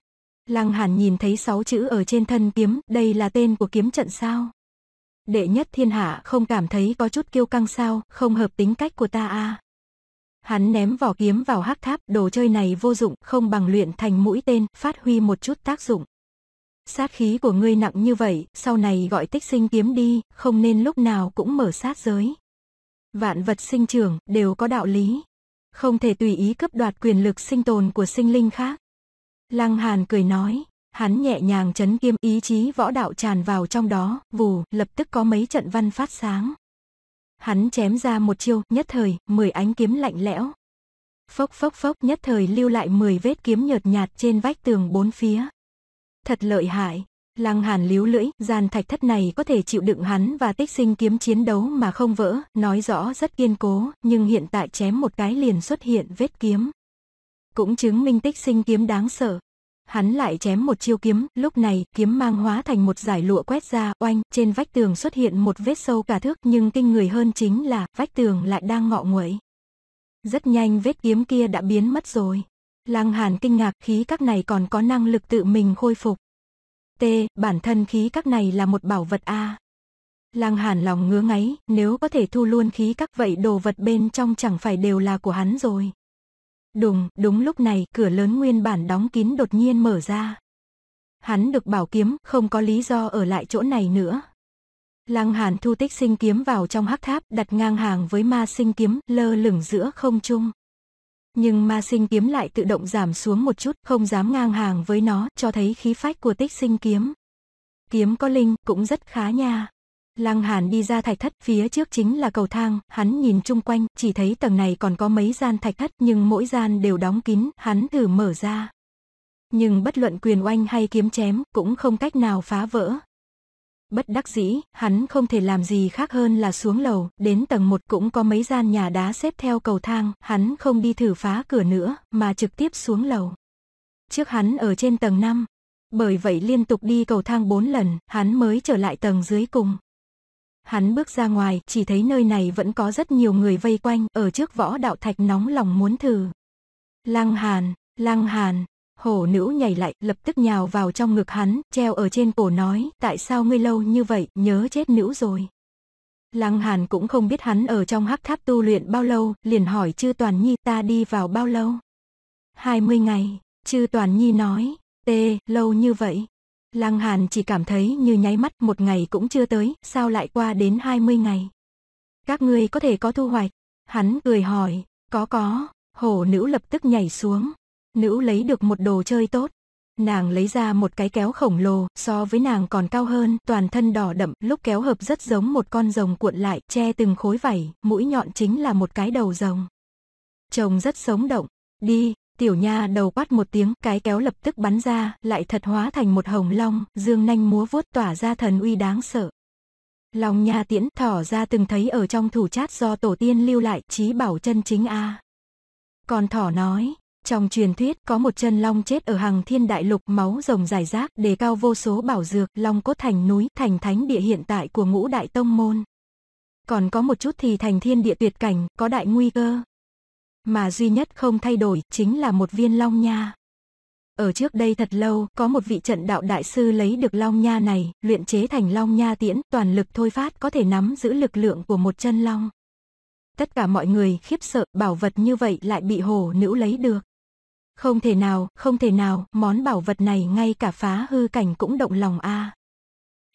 [SPEAKER 1] Lăng Hàn nhìn thấy sáu chữ ở trên thân kiếm, đây là tên của kiếm trận sao? Đệ nhất thiên hạ không cảm thấy có chút kiêu căng sao, không hợp tính cách của ta a. À. Hắn ném vỏ kiếm vào hắc tháp, đồ chơi này vô dụng, không bằng luyện thành mũi tên, phát huy một chút tác dụng. Sát khí của ngươi nặng như vậy, sau này gọi tích sinh kiếm đi, không nên lúc nào cũng mở sát giới vạn vật sinh trưởng đều có đạo lý. Không thể tùy ý cấp đoạt quyền lực sinh tồn của sinh linh khác. Lăng Hàn cười nói, hắn nhẹ nhàng chấn kiêm ý chí võ đạo tràn vào trong đó, vù, lập tức có mấy trận văn phát sáng. Hắn chém ra một chiêu, nhất thời, mười ánh kiếm lạnh lẽo. Phốc phốc phốc nhất thời lưu lại mười vết kiếm nhợt nhạt trên vách tường bốn phía. Thật lợi hại, Lăng Hàn liếu lưỡi, gian thạch thất này có thể chịu đựng hắn và tích sinh kiếm chiến đấu mà không vỡ, nói rõ rất kiên cố, nhưng hiện tại chém một cái liền xuất hiện vết kiếm. Cũng chứng minh tích sinh kiếm đáng sợ. Hắn lại chém một chiêu kiếm, lúc này kiếm mang hóa thành một giải lụa quét ra, oanh, trên vách tường xuất hiện một vết sâu cả thước nhưng kinh người hơn chính là vách tường lại đang ngọ nguậy. Rất nhanh vết kiếm kia đã biến mất rồi. Lăng Hàn kinh ngạc khí các này còn có năng lực tự mình khôi phục. T, bản thân khí các này là một bảo vật A. Lăng hàn lòng ngứa ngáy, nếu có thể thu luôn khí các vậy đồ vật bên trong chẳng phải đều là của hắn rồi. Đúng đúng lúc này, cửa lớn nguyên bản đóng kín đột nhiên mở ra. Hắn được bảo kiếm, không có lý do ở lại chỗ này nữa. Lăng hàn thu tích sinh kiếm vào trong hắc tháp, đặt ngang hàng với ma sinh kiếm, lơ lửng giữa không trung nhưng ma sinh kiếm lại tự động giảm xuống một chút, không dám ngang hàng với nó, cho thấy khí phách của tích sinh kiếm. Kiếm có linh, cũng rất khá nha. Lăng Hàn đi ra thạch thất, phía trước chính là cầu thang, hắn nhìn chung quanh, chỉ thấy tầng này còn có mấy gian thạch thất nhưng mỗi gian đều đóng kín, hắn thử mở ra. Nhưng bất luận quyền oanh hay kiếm chém cũng không cách nào phá vỡ, Bất đắc dĩ, hắn không thể làm gì khác hơn là xuống lầu, đến tầng 1 cũng có mấy gian nhà đá xếp theo cầu thang, hắn không đi thử phá cửa nữa, mà trực tiếp xuống lầu. Trước hắn ở trên tầng 5, bởi vậy liên tục đi cầu thang 4 lần, hắn mới trở lại tầng dưới cùng. Hắn bước ra ngoài, chỉ thấy nơi này vẫn có rất nhiều người vây quanh, ở trước võ đạo thạch nóng lòng muốn thử. Lăng Hàn, Lăng Hàn, Hổ nữ nhảy lại, lập tức nhào vào trong ngực hắn, treo ở trên cổ nói, tại sao ngươi lâu như vậy, nhớ chết nữ rồi. Lăng Hàn cũng không biết hắn ở trong hắc tháp tu luyện bao lâu, liền hỏi Chư Toàn Nhi ta đi vào bao lâu. 20 ngày, Chư Toàn Nhi nói, tê, lâu như vậy. Lăng Hàn chỉ cảm thấy như nháy mắt một ngày cũng chưa tới, sao lại qua đến 20 ngày. Các ngươi có thể có thu hoạch. Hắn cười hỏi, có có, hổ nữ lập tức nhảy xuống, Nữ lấy được một đồ chơi tốt. Nàng lấy ra một cái kéo khổng lồ, so với nàng còn cao hơn, toàn thân đỏ đậm, lúc kéo hợp rất giống một con rồng cuộn lại, che từng khối vảy, mũi nhọn chính là một cái đầu rồng. Trông rất sống động. Đi, tiểu nha đầu quát một tiếng, cái kéo lập tức bắn ra, lại thật hóa thành một hồng long, dương nanh múa vuốt tỏa ra thần uy đáng sợ. Long nha tiễn thỏ ra từng thấy ở trong thủ chát do tổ tiên lưu lại, trí bảo chân chính a. Còn thỏ nói, trong truyền thuyết, có một chân long chết ở hàng thiên đại lục máu rồng dài rác, đề cao vô số bảo dược, long cốt thành núi, thành thánh địa hiện tại của ngũ đại tông môn. Còn có một chút thì thành thiên địa tuyệt cảnh, có đại nguy cơ. Mà duy nhất không thay đổi, chính là một viên long nha. Ở trước đây thật lâu, có một vị trận đạo đại sư lấy được long nha này, luyện chế thành long nha tiễn, toàn lực thôi phát có thể nắm giữ lực lượng của một chân long. Tất cả mọi người khiếp sợ, bảo vật như vậy lại bị hồ nữ lấy được. Không thể nào, không thể nào, món bảo vật này ngay cả phá hư cảnh cũng động lòng a. À.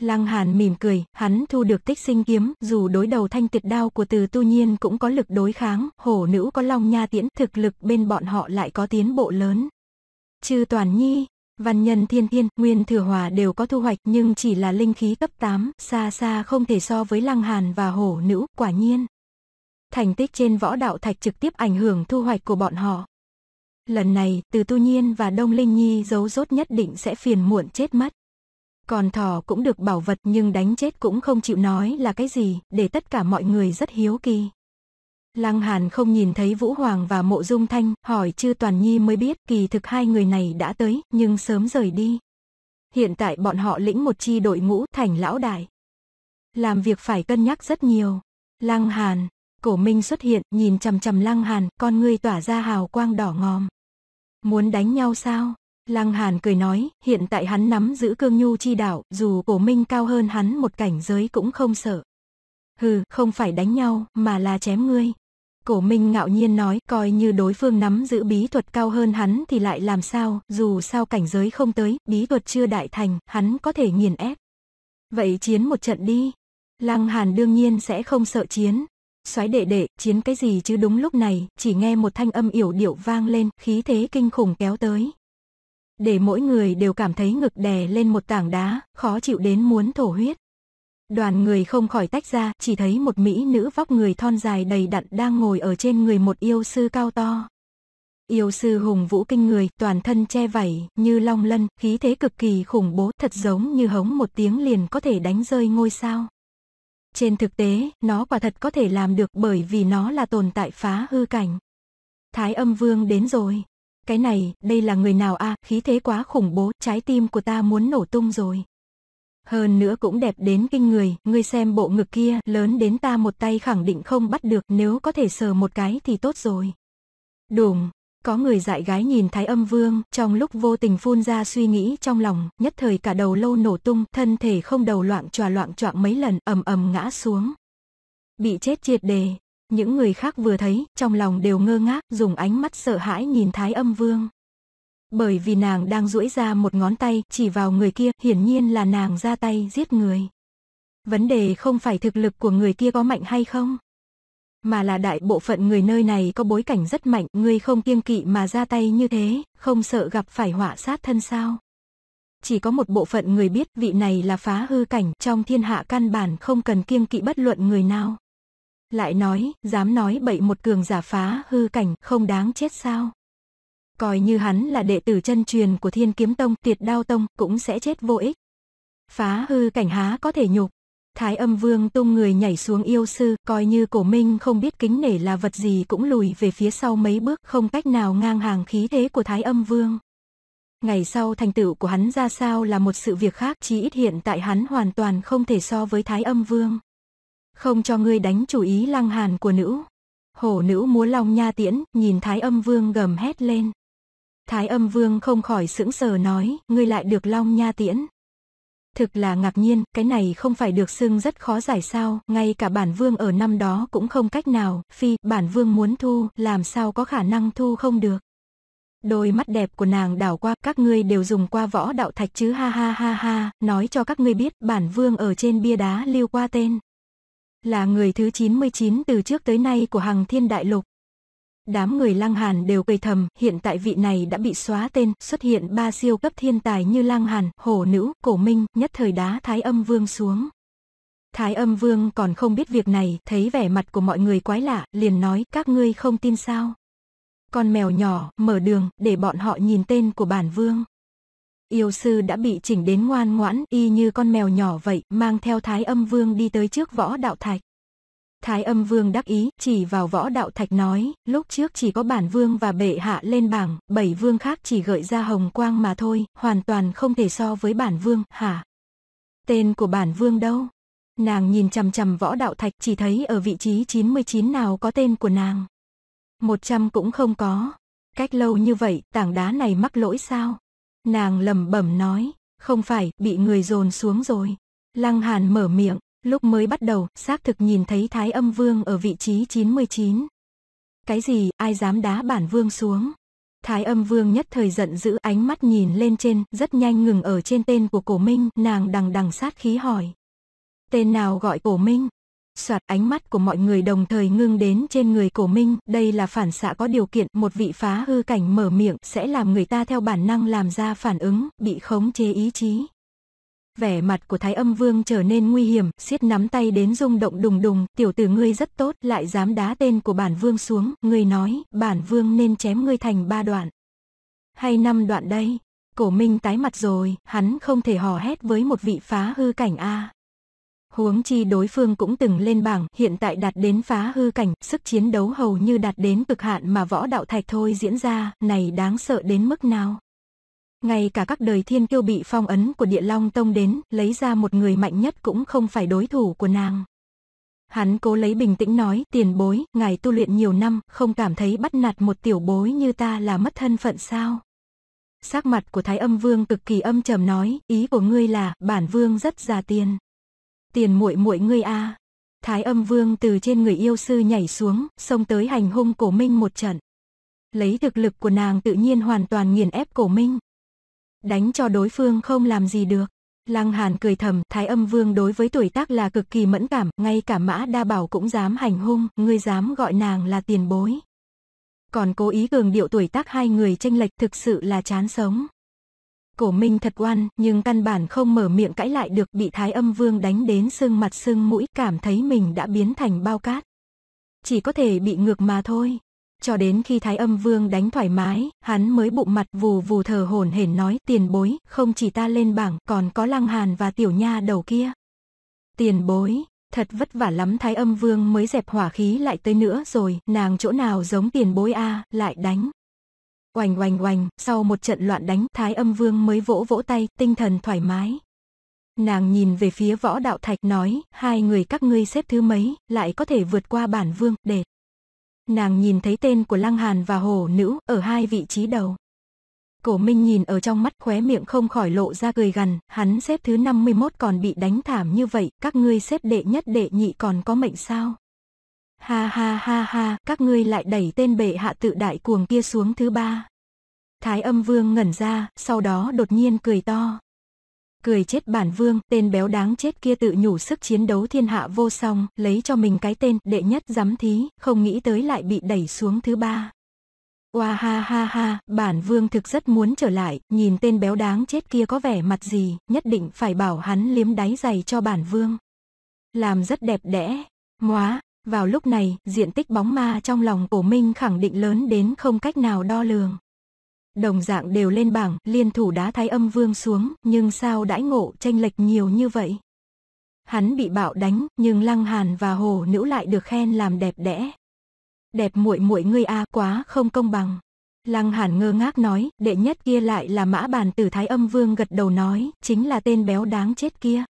[SPEAKER 1] Lăng Hàn mỉm cười, hắn thu được tích sinh kiếm, dù đối đầu thanh tuyệt đao của từ tu nhiên cũng có lực đối kháng, hổ nữ có long nha tiễn, thực lực bên bọn họ lại có tiến bộ lớn. Trừ toàn nhi, văn nhân thiên thiên, nguyên thừa hòa đều có thu hoạch nhưng chỉ là linh khí cấp 8, xa xa không thể so với lăng hàn và hổ nữ, quả nhiên. Thành tích trên võ đạo thạch trực tiếp ảnh hưởng thu hoạch của bọn họ lần này từ tu nhiên và đông linh nhi giấu rốt nhất định sẽ phiền muộn chết mất còn thỏ cũng được bảo vật nhưng đánh chết cũng không chịu nói là cái gì để tất cả mọi người rất hiếu kỳ lăng hàn không nhìn thấy vũ hoàng và mộ dung thanh hỏi chư toàn nhi mới biết kỳ thực hai người này đã tới nhưng sớm rời đi hiện tại bọn họ lĩnh một chi đội ngũ thành lão đại làm việc phải cân nhắc rất nhiều lăng hàn cổ minh xuất hiện nhìn chằm chằm lăng hàn con ngươi tỏa ra hào quang đỏ ngòm Muốn đánh nhau sao? Lăng Hàn cười nói, hiện tại hắn nắm giữ cương nhu chi đạo, dù cổ minh cao hơn hắn một cảnh giới cũng không sợ. Hừ, không phải đánh nhau, mà là chém ngươi. Cổ minh ngạo nhiên nói, coi như đối phương nắm giữ bí thuật cao hơn hắn thì lại làm sao, dù sao cảnh giới không tới, bí thuật chưa đại thành, hắn có thể nghiền ép. Vậy chiến một trận đi. Lăng Hàn đương nhiên sẽ không sợ chiến, Xoáy đệ đệ, chiến cái gì chứ đúng lúc này, chỉ nghe một thanh âm yểu điệu vang lên, khí thế kinh khủng kéo tới. Để mỗi người đều cảm thấy ngực đè lên một tảng đá, khó chịu đến muốn thổ huyết. Đoàn người không khỏi tách ra, chỉ thấy một mỹ nữ vóc người thon dài đầy đặn đang ngồi ở trên người một yêu sư cao to. Yêu sư hùng vũ kinh người, toàn thân che vảy, như long lân, khí thế cực kỳ khủng bố, thật giống như hống một tiếng liền có thể đánh rơi ngôi sao. Trên thực tế, nó quả thật có thể làm được bởi vì nó là tồn tại phá hư cảnh. Thái âm vương đến rồi. Cái này, đây là người nào a à, khí thế quá khủng bố, trái tim của ta muốn nổ tung rồi. Hơn nữa cũng đẹp đến kinh người, ngươi xem bộ ngực kia, lớn đến ta một tay khẳng định không bắt được, nếu có thể sờ một cái thì tốt rồi. Đùng, có người dại gái nhìn Thái Âm Vương, trong lúc vô tình phun ra suy nghĩ trong lòng, nhất thời cả đầu lâu nổ tung, thân thể không đầu loạn tròa loạn choạng mấy lần, ầm ầm ngã xuống. Bị chết triệt đề, những người khác vừa thấy, trong lòng đều ngơ ngác, dùng ánh mắt sợ hãi nhìn Thái Âm Vương. Bởi vì nàng đang duỗi ra một ngón tay, chỉ vào người kia, hiển nhiên là nàng ra tay giết người. Vấn đề không phải thực lực của người kia có mạnh hay không, mà là đại bộ phận người nơi này có bối cảnh rất mạnh, ngươi không kiêng kỵ mà ra tay như thế, không sợ gặp phải họa sát thân sao? Chỉ có một bộ phận người biết vị này là phá hư cảnh, trong thiên hạ căn bản không cần kiêng kỵ bất luận người nào. Lại nói, dám nói bậy một cường giả phá hư cảnh, không đáng chết sao? Coi như hắn là đệ tử chân truyền của thiên kiếm tông, tiệt đao tông, cũng sẽ chết vô ích. Phá hư cảnh há có thể nhục, Thái âm vương tung người nhảy xuống yêu sư, coi như cổ minh không biết kính nể là vật gì cũng lùi về phía sau mấy bước không cách nào ngang hàng khí thế của thái âm vương. Ngày sau thành tựu của hắn ra sao là một sự việc khác chỉ ít hiện tại hắn hoàn toàn không thể so với thái âm vương. Không cho ngươi đánh chủ ý lăng hàn của nữ. Hổ nữ múa long nha tiễn, nhìn thái âm vương gầm hét lên. Thái âm vương không khỏi sững sờ nói, ngươi lại được long nha tiễn. Thực là ngạc nhiên, cái này không phải được xưng rất khó giải sao, ngay cả bản vương ở năm đó cũng không cách nào, phi, bản vương muốn thu, làm sao có khả năng thu không được. Đôi mắt đẹp của nàng đảo qua, các ngươi đều dùng qua võ đạo thạch chứ ha ha ha ha, nói cho các ngươi biết, bản vương ở trên bia đá lưu qua tên. Là người thứ 99 từ trước tới nay của hằng thiên đại lục. Đám người Lang Hàn đều cười thầm, hiện tại vị này đã bị xóa tên, xuất hiện ba siêu cấp thiên tài như Lang Hàn, Hổ Nữ, Cổ Minh, nhất thời đá Thái Âm Vương xuống. Thái Âm Vương còn không biết việc này, thấy vẻ mặt của mọi người quái lạ, liền nói, các ngươi không tin sao. Con mèo nhỏ, mở đường, để bọn họ nhìn tên của bản vương. Yêu sư đã bị chỉnh đến ngoan ngoãn, y như con mèo nhỏ vậy, mang theo Thái Âm Vương đi tới trước võ đạo thạch. Thái âm vương đắc ý, chỉ vào võ đạo thạch nói, lúc trước chỉ có bản vương và bệ hạ lên bảng, bảy vương khác chỉ gợi ra hồng quang mà thôi, hoàn toàn không thể so với bản vương, hả? Tên của bản vương đâu? Nàng nhìn chằm chằm võ đạo thạch chỉ thấy ở vị trí 99 nào có tên của nàng. 100 cũng không có. Cách lâu như vậy, tảng đá này mắc lỗi sao? Nàng lầm bẩm nói, không phải, bị người dồn xuống rồi. Lăng Hàn mở miệng, Lúc mới bắt đầu, xác thực nhìn thấy Thái Âm Vương ở vị trí 99. Cái gì, ai dám đá bản Vương xuống? Thái Âm Vương nhất thời giận dữ ánh mắt nhìn lên trên, rất nhanh ngừng ở trên tên của Cổ Minh, nàng đằng đằng sát khí hỏi. Tên nào gọi Cổ Minh? Soạt ánh mắt của mọi người đồng thời ngưng đến trên người Cổ Minh, đây là phản xạ có điều kiện, một vị phá hư cảnh mở miệng sẽ làm người ta theo bản năng làm ra phản ứng, bị khống chế ý chí vẻ mặt của Thái Âm Vương trở nên nguy hiểm, siết nắm tay đến rung động đùng đùng, tiểu tử ngươi rất tốt, lại dám đá tên của bản vương xuống, ngươi nói, bản vương nên chém ngươi thành ba đoạn. Hay năm đoạn đây, cổ minh tái mặt rồi, hắn không thể hò hét với một vị phá hư cảnh A. Huống chi đối phương cũng từng lên bảng, hiện tại đạt đến phá hư cảnh, sức chiến đấu hầu như đạt đến cực hạn mà võ đạo thạch thôi diễn ra, này đáng sợ đến mức nào ngay cả các đời thiên kiêu bị phong ấn của địa long tông đến, lấy ra một người mạnh nhất cũng không phải đối thủ của nàng. Hắn cố lấy bình tĩnh nói, tiền bối, ngài tu luyện nhiều năm, không cảm thấy bắt nạt một tiểu bối như ta là mất thân phận sao? Sắc mặt của Thái âm vương cực kỳ âm trầm nói, ý của ngươi là, bản vương rất già tiền. Tiền muội muội ngươi a Thái âm vương từ trên người yêu sư nhảy xuống, xông tới hành hung cổ minh một trận. Lấy thực lực của nàng tự nhiên hoàn toàn nghiền ép cổ minh đánh cho đối phương không làm gì được. Lăng Hàn cười thầm, Thái Âm Vương đối với tuổi tác là cực kỳ mẫn cảm, ngay cả Mã Đa Bảo cũng dám hành hung, ngươi dám gọi nàng là tiền bối. Còn cố ý cường điệu tuổi tác hai người tranh lệch thực sự là chán sống. Cổ Minh thật oan, nhưng căn bản không mở miệng cãi lại được bị Thái Âm Vương đánh đến sưng mặt sưng mũi, cảm thấy mình đã biến thành bao cát. Chỉ có thể bị ngược mà thôi. Cho đến khi Thái Âm Vương đánh thoải mái, hắn mới bụng mặt vù vù thở hổn hển nói tiền bối, không chỉ ta lên bảng còn có Lăng Hàn và tiểu nha đầu kia. Tiền bối, thật vất vả lắm Thái Âm Vương mới dẹp hỏa khí lại tới nữa rồi, nàng chỗ nào giống tiền bối a, à, lại đánh. Oành oành oành, sau một trận loạn đánh, Thái Âm Vương mới vỗ vỗ tay, tinh thần thoải mái. Nàng nhìn về phía võ đạo thạch nói, hai người các ngươi xếp thứ mấy, lại có thể vượt qua bản vương, để nàng nhìn thấy tên của Lăng Hàn và Hồ Nữ ở hai vị trí đầu. Cổ Minh nhìn ở trong mắt khóe miệng không khỏi lộ ra cười gằn, hắn xếp thứ 51 còn bị đánh thảm như vậy, các ngươi xếp đệ nhất đệ nhị còn có mệnh sao? Ha ha ha ha, các ngươi lại đẩy tên bệ hạ tự đại cuồng kia xuống thứ ba. Thái âm vương ngẩn ra, sau đó đột nhiên cười to cười chết bản vương, tên béo đáng chết kia tự nhủ sức chiến đấu thiên hạ vô song, lấy cho mình cái tên đệ nhất giám thí, không nghĩ tới lại bị đẩy xuống thứ ba. Oa ha ha ha, bản vương thực rất muốn trở lại, nhìn tên béo đáng chết kia có vẻ mặt gì, nhất định phải bảo hắn liếm đáy giày cho bản vương. Làm rất đẹp đẽ, móa, vào lúc này, diện tích bóng ma trong lòng cổ minh khẳng định lớn đến không cách nào đo lường đồng dạng đều lên bảng, liên thủ đá thái âm vương xuống, nhưng sao đãi ngộ tranh lệch nhiều như vậy? Hắn bị bạo đánh, nhưng Lăng Hàn và Hồ Nữ lại được khen làm đẹp đẽ. Đẹp muội muội ngươi a quá không công bằng. Lăng Hàn ngơ ngác nói, đệ nhất kia lại là mã bàn tử thái âm vương gật đầu nói, chính là tên béo đáng chết kia.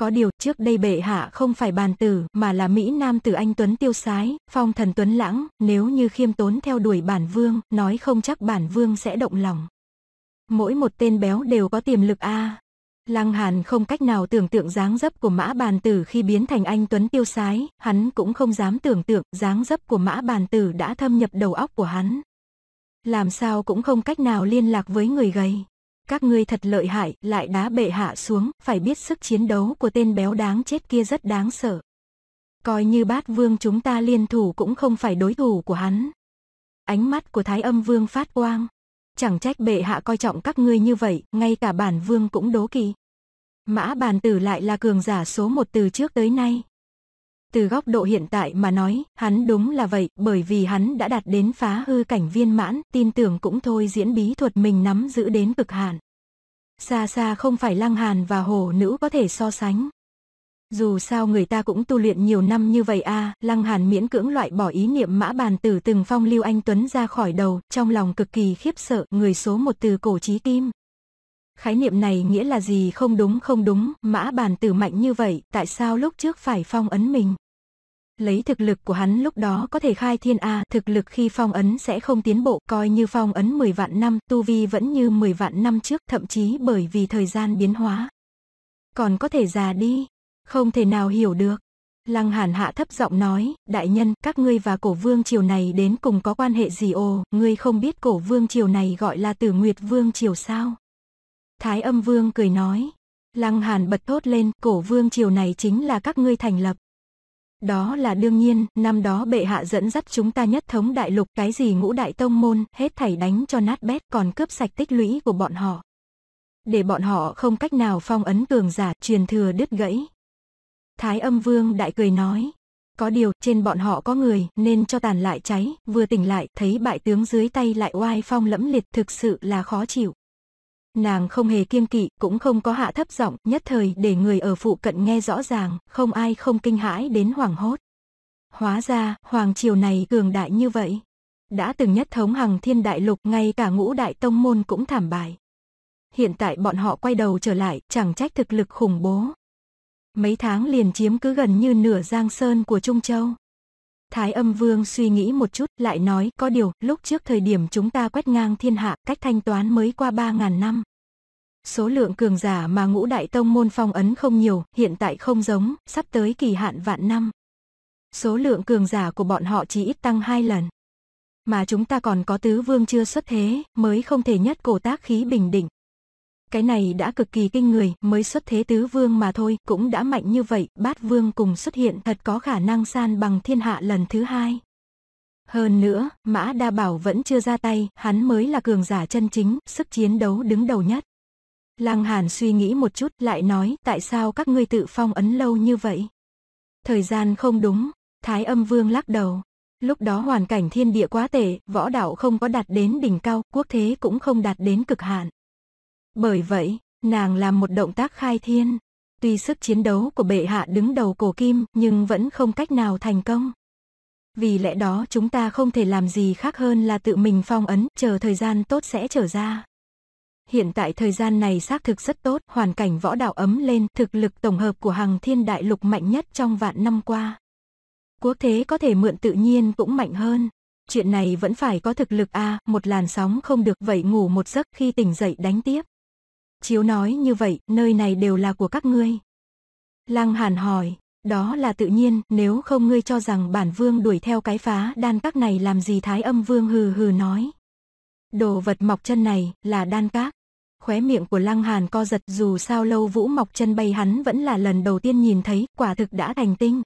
[SPEAKER 1] Có điều trước đây bệ hạ không phải bàn tử mà là Mỹ Nam tử anh Tuấn tiêu sái, phong thần Tuấn lãng, nếu như khiêm tốn theo đuổi bản vương, nói không chắc bản vương sẽ động lòng. Mỗi một tên béo đều có tiềm lực a à. Lăng Hàn không cách nào tưởng tượng dáng dấp của mã bàn tử khi biến thành anh Tuấn tiêu sái, hắn cũng không dám tưởng tượng dáng dấp của mã bàn tử đã thâm nhập đầu óc của hắn. Làm sao cũng không cách nào liên lạc với người gầy các ngươi thật lợi hại, lại đá bệ hạ xuống, phải biết sức chiến đấu của tên béo đáng chết kia rất đáng sợ. Coi như bát vương chúng ta liên thủ cũng không phải đối thủ của hắn. Ánh mắt của thái âm vương phát quang. Chẳng trách bệ hạ coi trọng các ngươi như vậy, ngay cả bản vương cũng đố kỳ. Mã bàn tử lại là cường giả số một từ trước tới nay. Từ góc độ hiện tại mà nói, hắn đúng là vậy, bởi vì hắn đã đạt đến phá hư cảnh viên mãn, tin tưởng cũng thôi diễn bí thuật mình nắm giữ đến cực hạn. Xa xa không phải lăng hàn và hồ nữ có thể so sánh. Dù sao người ta cũng tu luyện nhiều năm như vậy a à, Lăng Hàn miễn cưỡng loại bỏ ý niệm mã bàn tử từng phong Lưu Anh Tuấn ra khỏi đầu, trong lòng cực kỳ khiếp sợ, người số một từ cổ trí kim. Khái niệm này nghĩa là gì không đúng không đúng, mã bàn tử mạnh như vậy, tại sao lúc trước phải phong ấn mình? lấy thực lực của hắn lúc đó có thể khai thiên A, thực lực khi phong ấn sẽ không tiến bộ, coi như phong ấn 10 vạn năm, tu vi vẫn như 10 vạn năm trước, thậm chí bởi vì thời gian biến hóa. Còn có thể già đi, không thể nào hiểu được. Lăng Hàn hạ thấp giọng nói, đại nhân, các ngươi và cổ vương triều này đến cùng có quan hệ gì ồ, ngươi không biết cổ vương triều này gọi là tử nguyệt vương triều sao? Thái âm vương cười nói, Lăng Hàn bật thốt lên, cổ vương triều này chính là các ngươi thành lập. Đó là đương nhiên, năm đó bệ hạ dẫn dắt chúng ta nhất thống đại lục cái gì ngũ đại tông môn, hết thảy đánh cho nát bét còn cướp sạch tích lũy của bọn họ. Để bọn họ không cách nào phong ấn cường giả, truyền thừa đứt gãy. Thái âm vương đại cười nói, có điều trên bọn họ có người nên cho tàn lại cháy, vừa tỉnh lại thấy bại tướng dưới tay lại oai phong lẫm liệt thực sự là khó chịu. Nàng không hề kiêng kỵ, cũng không có hạ thấp giọng, nhất thời để người ở phụ cận nghe rõ ràng, không ai không kinh hãi đến hoảng hốt. Hóa ra, hoàng triều này cường đại như vậy. Đã từng nhất thống hằng thiên đại lục, ngay cả ngũ đại tông môn cũng thảm bại. Hiện tại bọn họ quay đầu trở lại, chẳng trách thực lực khủng bố. Mấy tháng liền chiếm cứ gần như nửa giang sơn của Trung Châu. Thái âm vương suy nghĩ một chút, lại nói, có điều, lúc trước thời điểm chúng ta quét ngang thiên hạ, cách thanh toán mới qua 3.000 năm. Số lượng cường giả mà ngũ đại tông môn phong ấn không nhiều, hiện tại không giống, sắp tới kỳ hạn vạn năm. Số lượng cường giả của bọn họ chỉ ít tăng hai lần. Mà chúng ta còn có tứ vương chưa xuất thế, mới không thể nhất cổ tác khí bình định. Cái này đã cực kỳ kinh người, mới xuất thế tứ vương mà thôi, cũng đã mạnh như vậy, bát vương cùng xuất hiện thật có khả năng san bằng thiên hạ lần thứ hai. Hơn nữa, Mã Đa Bảo vẫn chưa ra tay, hắn mới là cường giả chân chính, sức chiến đấu đứng đầu nhất. Lăng Hàn suy nghĩ một chút lại nói tại sao các ngươi tự phong ấn lâu như vậy. Thời gian không đúng, Thái âm vương lắc đầu. Lúc đó hoàn cảnh thiên địa quá tệ, võ đạo không có đạt đến đỉnh cao, quốc thế cũng không đạt đến cực hạn. Bởi vậy, nàng làm một động tác khai thiên. Tuy sức chiến đấu của bệ hạ đứng đầu cổ kim nhưng vẫn không cách nào thành công. Vì lẽ đó chúng ta không thể làm gì khác hơn là tự mình phong ấn, chờ thời gian tốt sẽ trở ra. Hiện tại thời gian này xác thực rất tốt, hoàn cảnh võ đạo ấm lên, thực lực tổng hợp của hàng thiên đại lục mạnh nhất trong vạn năm qua. Quốc thế có thể mượn tự nhiên cũng mạnh hơn. Chuyện này vẫn phải có thực lực a à, một làn sóng không được vậy ngủ một giấc khi tỉnh dậy đánh tiếp. Chiếu nói như vậy, nơi này đều là của các ngươi. Lăng Hàn hỏi, đó là tự nhiên, nếu không ngươi cho rằng bản vương đuổi theo cái phá đan các này làm gì thái âm vương hừ hừ nói. Đồ vật mọc chân này, là đan các. Khóe miệng của Lăng Hàn co giật dù sao lâu vũ mọc chân bay hắn vẫn là lần đầu tiên nhìn thấy, quả thực đã thành tinh,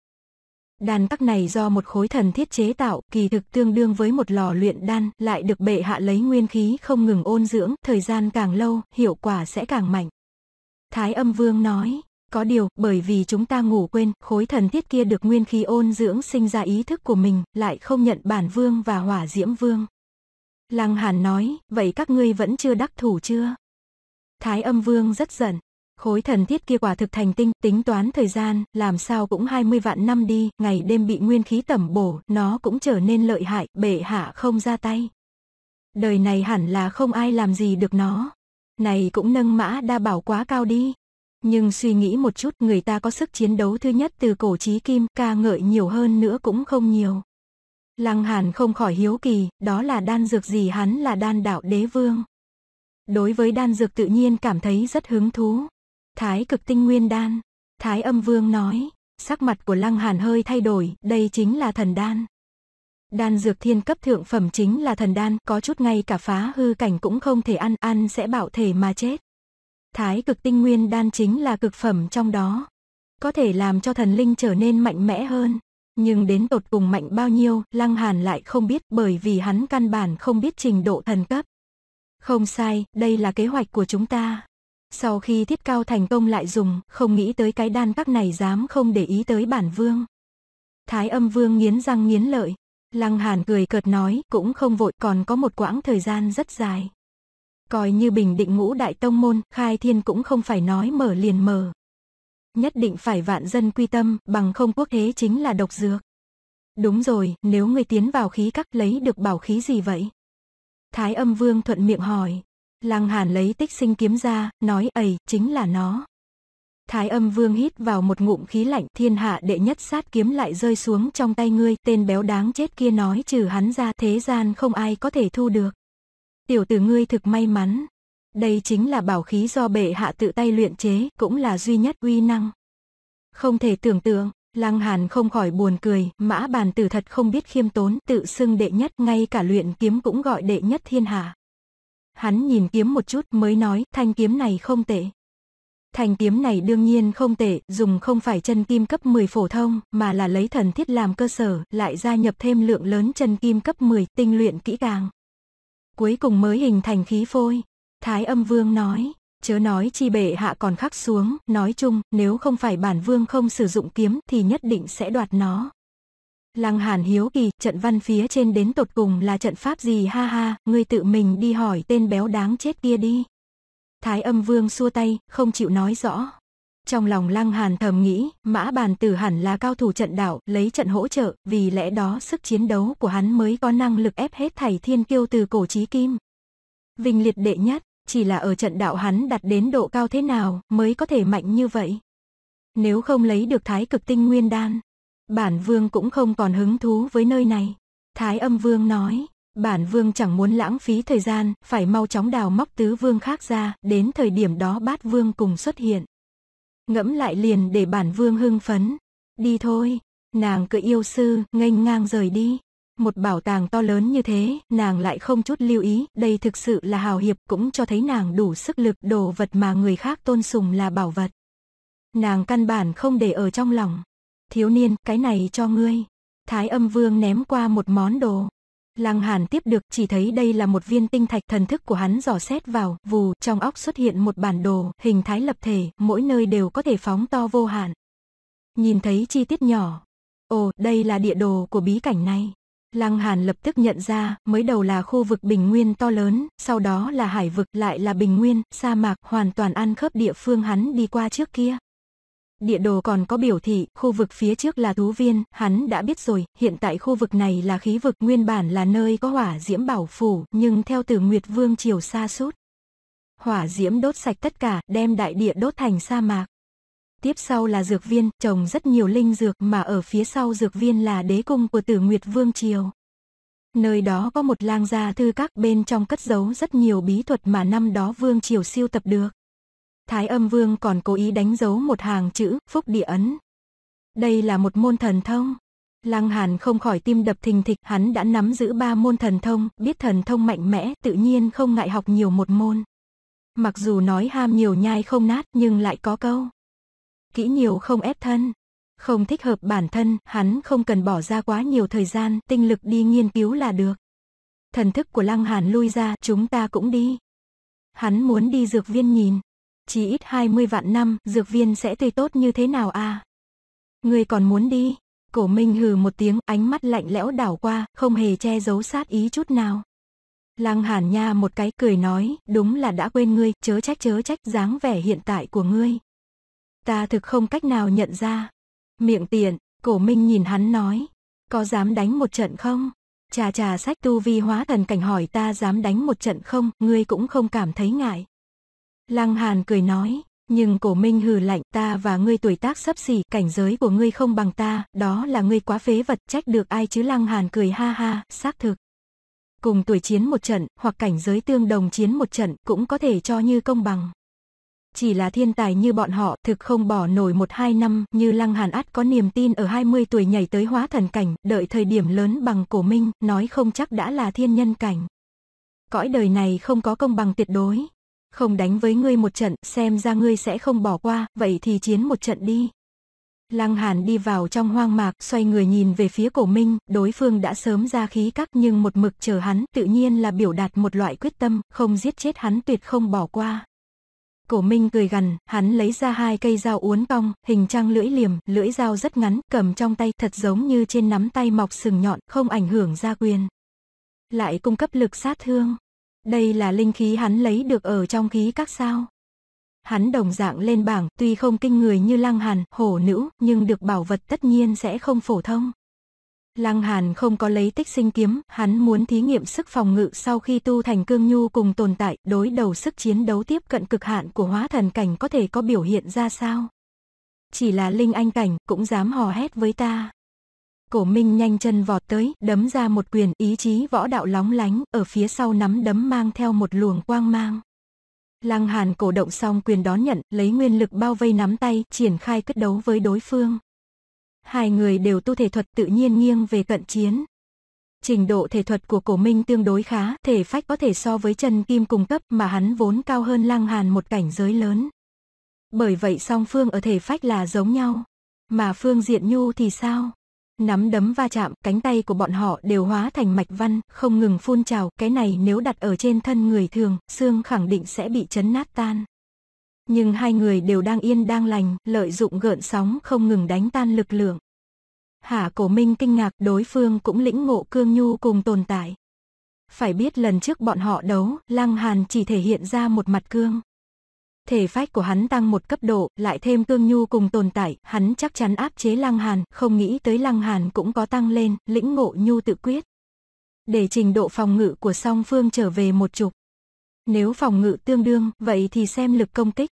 [SPEAKER 1] Đan tắc này do một khối thần thiết chế tạo, kỳ thực tương đương với một lò luyện đan, lại được bệ hạ lấy nguyên khí không ngừng ôn dưỡng, thời gian càng lâu, hiệu quả sẽ càng mạnh. Thái âm vương nói, có điều, bởi vì chúng ta ngủ quên, khối thần thiết kia được nguyên khí ôn dưỡng sinh ra ý thức của mình, lại không nhận bản vương và hỏa diễm vương. Lăng Hàn nói, vậy các ngươi vẫn chưa đắc thủ chưa? Thái âm vương rất giận, Khối thần thiết kia quả thực thành tinh, tính toán thời gian, làm sao cũng 20 vạn năm đi, ngày đêm bị nguyên khí tẩm bổ, nó cũng trở nên lợi hại, bệ hạ không ra tay. Đời này hẳn là không ai làm gì được nó. Này cũng nâng mã đa bảo quá cao đi. Nhưng suy nghĩ một chút người ta có sức chiến đấu thứ nhất từ cổ trí kim, ca ngợi nhiều hơn nữa cũng không nhiều. Lăng Hàn không khỏi hiếu kỳ, đó là đan dược gì hắn là đan đạo đế vương. Đối với đan dược tự nhiên cảm thấy rất hứng thú. Thái cực tinh nguyên đan. Thái âm vương nói, sắc mặt của lăng hàn hơi thay đổi, đây chính là thần đan. Đan dược thiên cấp thượng phẩm chính là thần đan, có chút ngay cả phá hư cảnh cũng không thể ăn, ăn sẽ bạo thể mà chết. Thái cực tinh nguyên đan chính là cực phẩm trong đó. Có thể làm cho thần linh trở nên mạnh mẽ hơn. Nhưng đến tột cùng mạnh bao nhiêu, Lăng Hàn lại không biết bởi vì hắn căn bản không biết trình độ thần cấp. Không sai, đây là kế hoạch của chúng ta. Sau khi thiết cao thành công lại dùng, không nghĩ tới cái đan các này dám không để ý tới bản vương. Thái âm vương nghiến răng nghiến lợi. Lăng Hàn cười cợt nói, cũng không vội, còn có một quãng thời gian rất dài. Coi như bình định ngũ đại tông môn, khai thiên cũng không phải nói mở liền mở. Nhất định phải vạn dân quy tâm, bằng không quốc thế chính là độc dược. Đúng rồi, nếu người tiến vào khí các lấy được bảo khí gì vậy? Thái âm vương thuận miệng hỏi. Lăng Hàn lấy tích sinh kiếm ra, nói ấy, chính là nó. Thái âm vương hít vào một ngụm khí lạnh thiên hạ đệ nhất sát kiếm lại rơi xuống trong tay ngươi tên béo đáng chết kia nói trừ hắn ra thế gian không ai có thể thu được. Tiểu tử ngươi thực may mắn. Đây chính là bảo khí do bệ hạ tự tay luyện chế cũng là duy nhất uy năng. Không thể tưởng tượng, Lăng Hàn không khỏi buồn cười, mã bàn tử thật không biết khiêm tốn tự xưng đệ nhất ngay cả luyện kiếm cũng gọi đệ nhất thiên hạ. Hắn nhìn kiếm một chút mới nói thanh kiếm này không tệ. Thanh kiếm này đương nhiên không tệ, dùng không phải chân kim cấp 10 phổ thông, mà là lấy thần thiết làm cơ sở, lại gia nhập thêm lượng lớn chân kim cấp 10, tinh luyện kỹ càng. Cuối cùng mới hình thành khí phôi. Thái âm vương nói, chớ nói chi bệ hạ còn khắc xuống, nói chung, nếu không phải bản vương không sử dụng kiếm thì nhất định sẽ đoạt nó. Lăng Hàn hiếu kỳ, trận văn phía trên đến tột cùng là trận pháp gì ha ha, ngươi tự mình đi hỏi tên béo đáng chết kia đi. Thái âm vương xua tay, không chịu nói rõ. Trong lòng Lăng Hàn thầm nghĩ, mã bàn tử hẳn là cao thủ trận đạo, lấy trận hỗ trợ, vì lẽ đó sức chiến đấu của hắn mới có năng lực ép hết thảy thiên kiêu từ cổ chí kim. Vinh liệt đệ nhất, chỉ là ở trận đạo hắn đặt đến độ cao thế nào mới có thể mạnh như vậy. Nếu không lấy được thái cực tinh nguyên đan, bản vương cũng không còn hứng thú với nơi này. Thái âm vương nói, bản vương chẳng muốn lãng phí thời gian, phải mau chóng đào móc tứ vương khác ra, đến thời điểm đó bát vương cùng xuất hiện. Ngẫm lại liền để bản vương hưng phấn. Đi thôi, nàng cự yêu sư, nghênh ngang rời đi. Một bảo tàng to lớn như thế, nàng lại không chút lưu ý, đây thực sự là hào hiệp cũng cho thấy nàng đủ sức lực đồ vật mà người khác tôn sùng là bảo vật. Nàng căn bản không để ở trong lòng. Thiếu niên, cái này cho ngươi. Thái âm vương ném qua một món đồ. Lăng Hàn tiếp được chỉ thấy đây là một viên tinh thạch thần thức của hắn dò xét vào, vù, trong óc xuất hiện một bản đồ, hình thái lập thể, mỗi nơi đều có thể phóng to vô hạn. Nhìn thấy chi tiết nhỏ. Ồ, đây là địa đồ của bí cảnh này. Lăng Hàn lập tức nhận ra, mới đầu là khu vực bình nguyên to lớn, sau đó là hải vực lại là bình nguyên, sa mạc, hoàn toàn ăn khớp địa phương hắn đi qua trước kia. Địa đồ còn có biểu thị, khu vực phía trước là thú viên, hắn đã biết rồi, hiện tại khu vực này là khí vực nguyên bản là nơi có hỏa diễm bảo phủ, nhưng theo từ Nguyệt Vương chiều xa sút Hỏa diễm đốt sạch tất cả, đem đại địa đốt thành sa mạc. Tiếp sau là dược viên, trồng rất nhiều linh dược mà ở phía sau dược viên là đế cung của tử Nguyệt Vương Triều. Nơi đó có một lang gia thư các bên trong cất giấu rất nhiều bí thuật mà năm đó Vương Triều siêu tập được. Thái âm vương còn cố ý đánh dấu một hàng chữ phúc địa ấn. Đây là một môn thần thông. Lăng Hàn không khỏi tim đập thình thịch, hắn đã nắm giữ ba môn thần thông, biết thần thông mạnh mẽ, tự nhiên không ngại học nhiều một môn. Mặc dù nói ham nhiều nhai không nát nhưng lại có câu. Kỹ nhiều không ép thân. Không thích hợp bản thân, hắn không cần bỏ ra quá nhiều thời gian, tinh lực đi nghiên cứu là được. Thần thức của Lăng Hàn lui ra, chúng ta cũng đi. Hắn muốn đi dược viên nhìn chỉ ít 20 vạn năm, dược viên sẽ tươi tốt như thế nào a? À? Ngươi còn muốn đi? Cổ Minh hừ một tiếng, ánh mắt lạnh lẽo đảo qua, không hề che giấu sát ý chút nào. Lăng Hàn Nha một cái cười nói, đúng là đã quên ngươi, chớ trách chớ trách dáng vẻ hiện tại của ngươi. Ta thực không cách nào nhận ra. Miệng tiện, cổ minh nhìn hắn nói, có dám đánh một trận không? Trà trà sách tu vi hóa thần cảnh hỏi ta dám đánh một trận không, ngươi cũng không cảm thấy ngại. Lăng Hàn cười nói, nhưng cổ minh hừ lạnh ta và ngươi tuổi tác sắp xỉ, cảnh giới của ngươi không bằng ta, đó là ngươi quá phế vật trách được ai chứ Lăng Hàn cười ha ha, xác thực. Cùng tuổi chiến một trận, hoặc cảnh giới tương đồng chiến một trận cũng có thể cho như công bằng. Chỉ là thiên tài như bọn họ thực không bỏ nổi một hai năm như Lăng Hàn ắt có niềm tin ở 20 tuổi nhảy tới hóa thần cảnh, đợi thời điểm lớn bằng cổ minh, nói không chắc đã là thiên nhân cảnh. Cõi đời này không có công bằng tuyệt đối, không đánh với ngươi một trận, xem ra ngươi sẽ không bỏ qua, vậy thì chiến một trận đi. Lăng Hàn đi vào trong hoang mạc, xoay người nhìn về phía cổ minh, đối phương đã sớm ra khí các nhưng một mực chờ hắn, tự nhiên là biểu đạt một loại quyết tâm, không giết chết hắn tuyệt không bỏ qua. Cổ Minh cười gần hắn lấy ra hai cây dao uốn cong, hình trăng lưỡi liềm, lưỡi dao rất ngắn, cầm trong tay, thật giống như trên nắm tay mọc sừng nhọn, không ảnh hưởng ra quyền. Lại cung cấp lực sát thương. Đây là linh khí hắn lấy được ở trong khí các sao. Hắn đồng dạng lên bảng, tuy không kinh người như lăng hàn, hổ nữ, nhưng được bảo vật tất nhiên sẽ không phổ thông. Lăng Hàn không có lấy tích sinh kiếm, hắn muốn thí nghiệm sức phòng ngự sau khi tu thành cương nhu cùng tồn tại, đối đầu sức chiến đấu tiếp cận cực hạn của hóa thần cảnh có thể có biểu hiện ra sao. Chỉ là linh anh cảnh, cũng dám hò hét với ta. Cổ Minh nhanh chân vọt tới, đấm ra một quyền, ý chí võ đạo lóng lánh, ở phía sau nắm đấm mang theo một luồng quang mang. Lăng Hàn cổ động xong quyền đón nhận, lấy nguyên lực bao vây nắm tay, triển khai quyết đấu với đối phương. Hai người đều tu thể thuật tự nhiên nghiêng về cận chiến. Trình độ thể thuật của cổ minh tương đối khá, thể phách có thể so với Trần Kim cùng cấp mà hắn vốn cao hơn Lăng Hàn một cảnh giới lớn. Bởi vậy song phương ở thể phách là giống nhau. Mà phương diện nhu thì sao? Nắm đấm va chạm, cánh tay của bọn họ đều hóa thành mạch văn, không ngừng phun trào, cái này nếu đặt ở trên thân người thường, xương khẳng định sẽ bị chấn nát tan. Nhưng hai người đều đang yên đang lành, lợi dụng gợn sóng không ngừng đánh tan lực lượng. Hạ cổ minh kinh ngạc đối phương cũng lĩnh ngộ cương nhu cùng tồn tại. Phải biết lần trước bọn họ đấu, Lăng Hàn chỉ thể hiện ra một mặt cương thể phách của hắn tăng một cấp độ, lại thêm cương nhu cùng tồn tại, hắn chắc chắn áp chế Lăng Hàn, không nghĩ tới Lăng Hàn cũng có tăng lên, lĩnh ngộ nhu tự quyết. Để trình độ phòng ngự của song phương trở về một chục. Nếu phòng ngự tương đương, vậy thì xem lực công kích.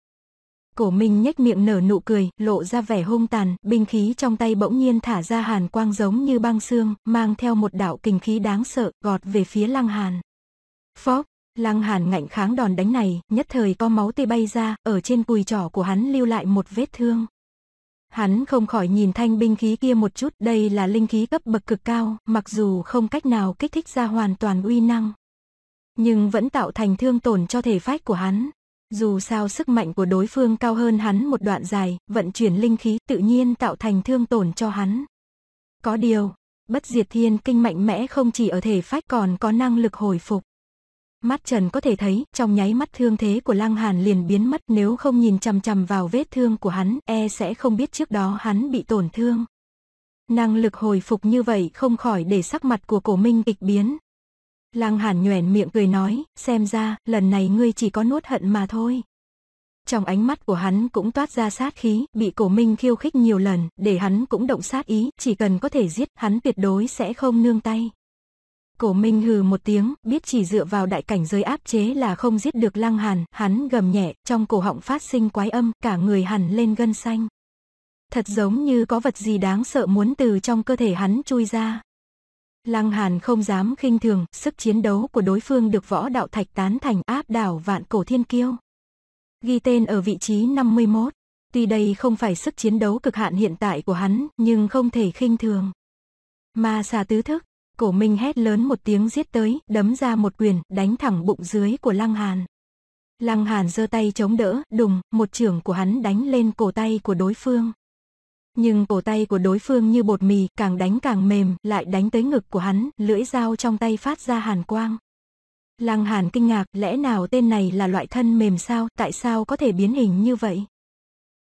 [SPEAKER 1] Cổ Minh nhếch miệng nở nụ cười, lộ ra vẻ hung tàn, binh khí trong tay bỗng nhiên thả ra hàn quang giống như băng xương, mang theo một đạo kình khí đáng sợ, gọt về phía Lăng Hàn. Phóc, Lăng Hàn ngạnh kháng đòn đánh này, nhất thời có máu tê bay ra, ở trên cùi trỏ của hắn lưu lại một vết thương. Hắn không khỏi nhìn thanh binh khí kia một chút, đây là linh khí cấp bậc cực cao, mặc dù không cách nào kích thích ra hoàn toàn uy năng. Nhưng vẫn tạo thành thương tổn cho thể phách của hắn. Dù sao sức mạnh của đối phương cao hơn hắn một đoạn dài, vận chuyển linh khí tự nhiên tạo thành thương tổn cho hắn. Có điều, bất diệt thiên kinh mạnh mẽ không chỉ ở thể phách còn có năng lực hồi phục. Mắt Trần có thể thấy, trong nháy mắt thương thế của Lăng Hàn liền biến mất nếu không nhìn chằm chằm vào vết thương của hắn, e sẽ không biết trước đó hắn bị tổn thương. Năng lực hồi phục như vậy không khỏi để sắc mặt của cổ minh kịch biến. Lăng Hàn nhoẻn miệng cười nói, xem ra, lần này ngươi chỉ có nuốt hận mà thôi. Trong ánh mắt của hắn cũng toát ra sát khí, bị cổ minh khiêu khích nhiều lần, để hắn cũng động sát ý, chỉ cần có thể giết, hắn tuyệt đối sẽ không nương tay. Cổ Minh hừ một tiếng, biết chỉ dựa vào đại cảnh giới áp chế là không giết được Lăng Hàn, hắn gầm nhẹ, trong cổ họng phát sinh quái âm, cả người hằn lên gân xanh. Thật giống như có vật gì đáng sợ muốn từ trong cơ thể hắn chui ra. Lăng Hàn không dám khinh thường, sức chiến đấu của đối phương được võ đạo thạch tán thành áp đảo vạn cổ thiên kiêu. Ghi tên ở vị trí 51. Tuy đây không phải sức chiến đấu cực hạn hiện tại của hắn, nhưng không thể khinh thường. Ma xà tứ thức, cổ minh hét lớn một tiếng giết tới, đấm ra một quyền, đánh thẳng bụng dưới của Lăng Hàn. Lăng Hàn giơ tay chống đỡ, đùng, một chưởng của hắn đánh lên cổ tay của đối phương. Nhưng cổ tay của đối phương như bột mì, càng đánh càng mềm, lại đánh tới ngực của hắn, lưỡi dao trong tay phát ra hàn quang. Lăng Hàn kinh ngạc, lẽ nào tên này là loại thân mềm sao, tại sao có thể biến hình như vậy?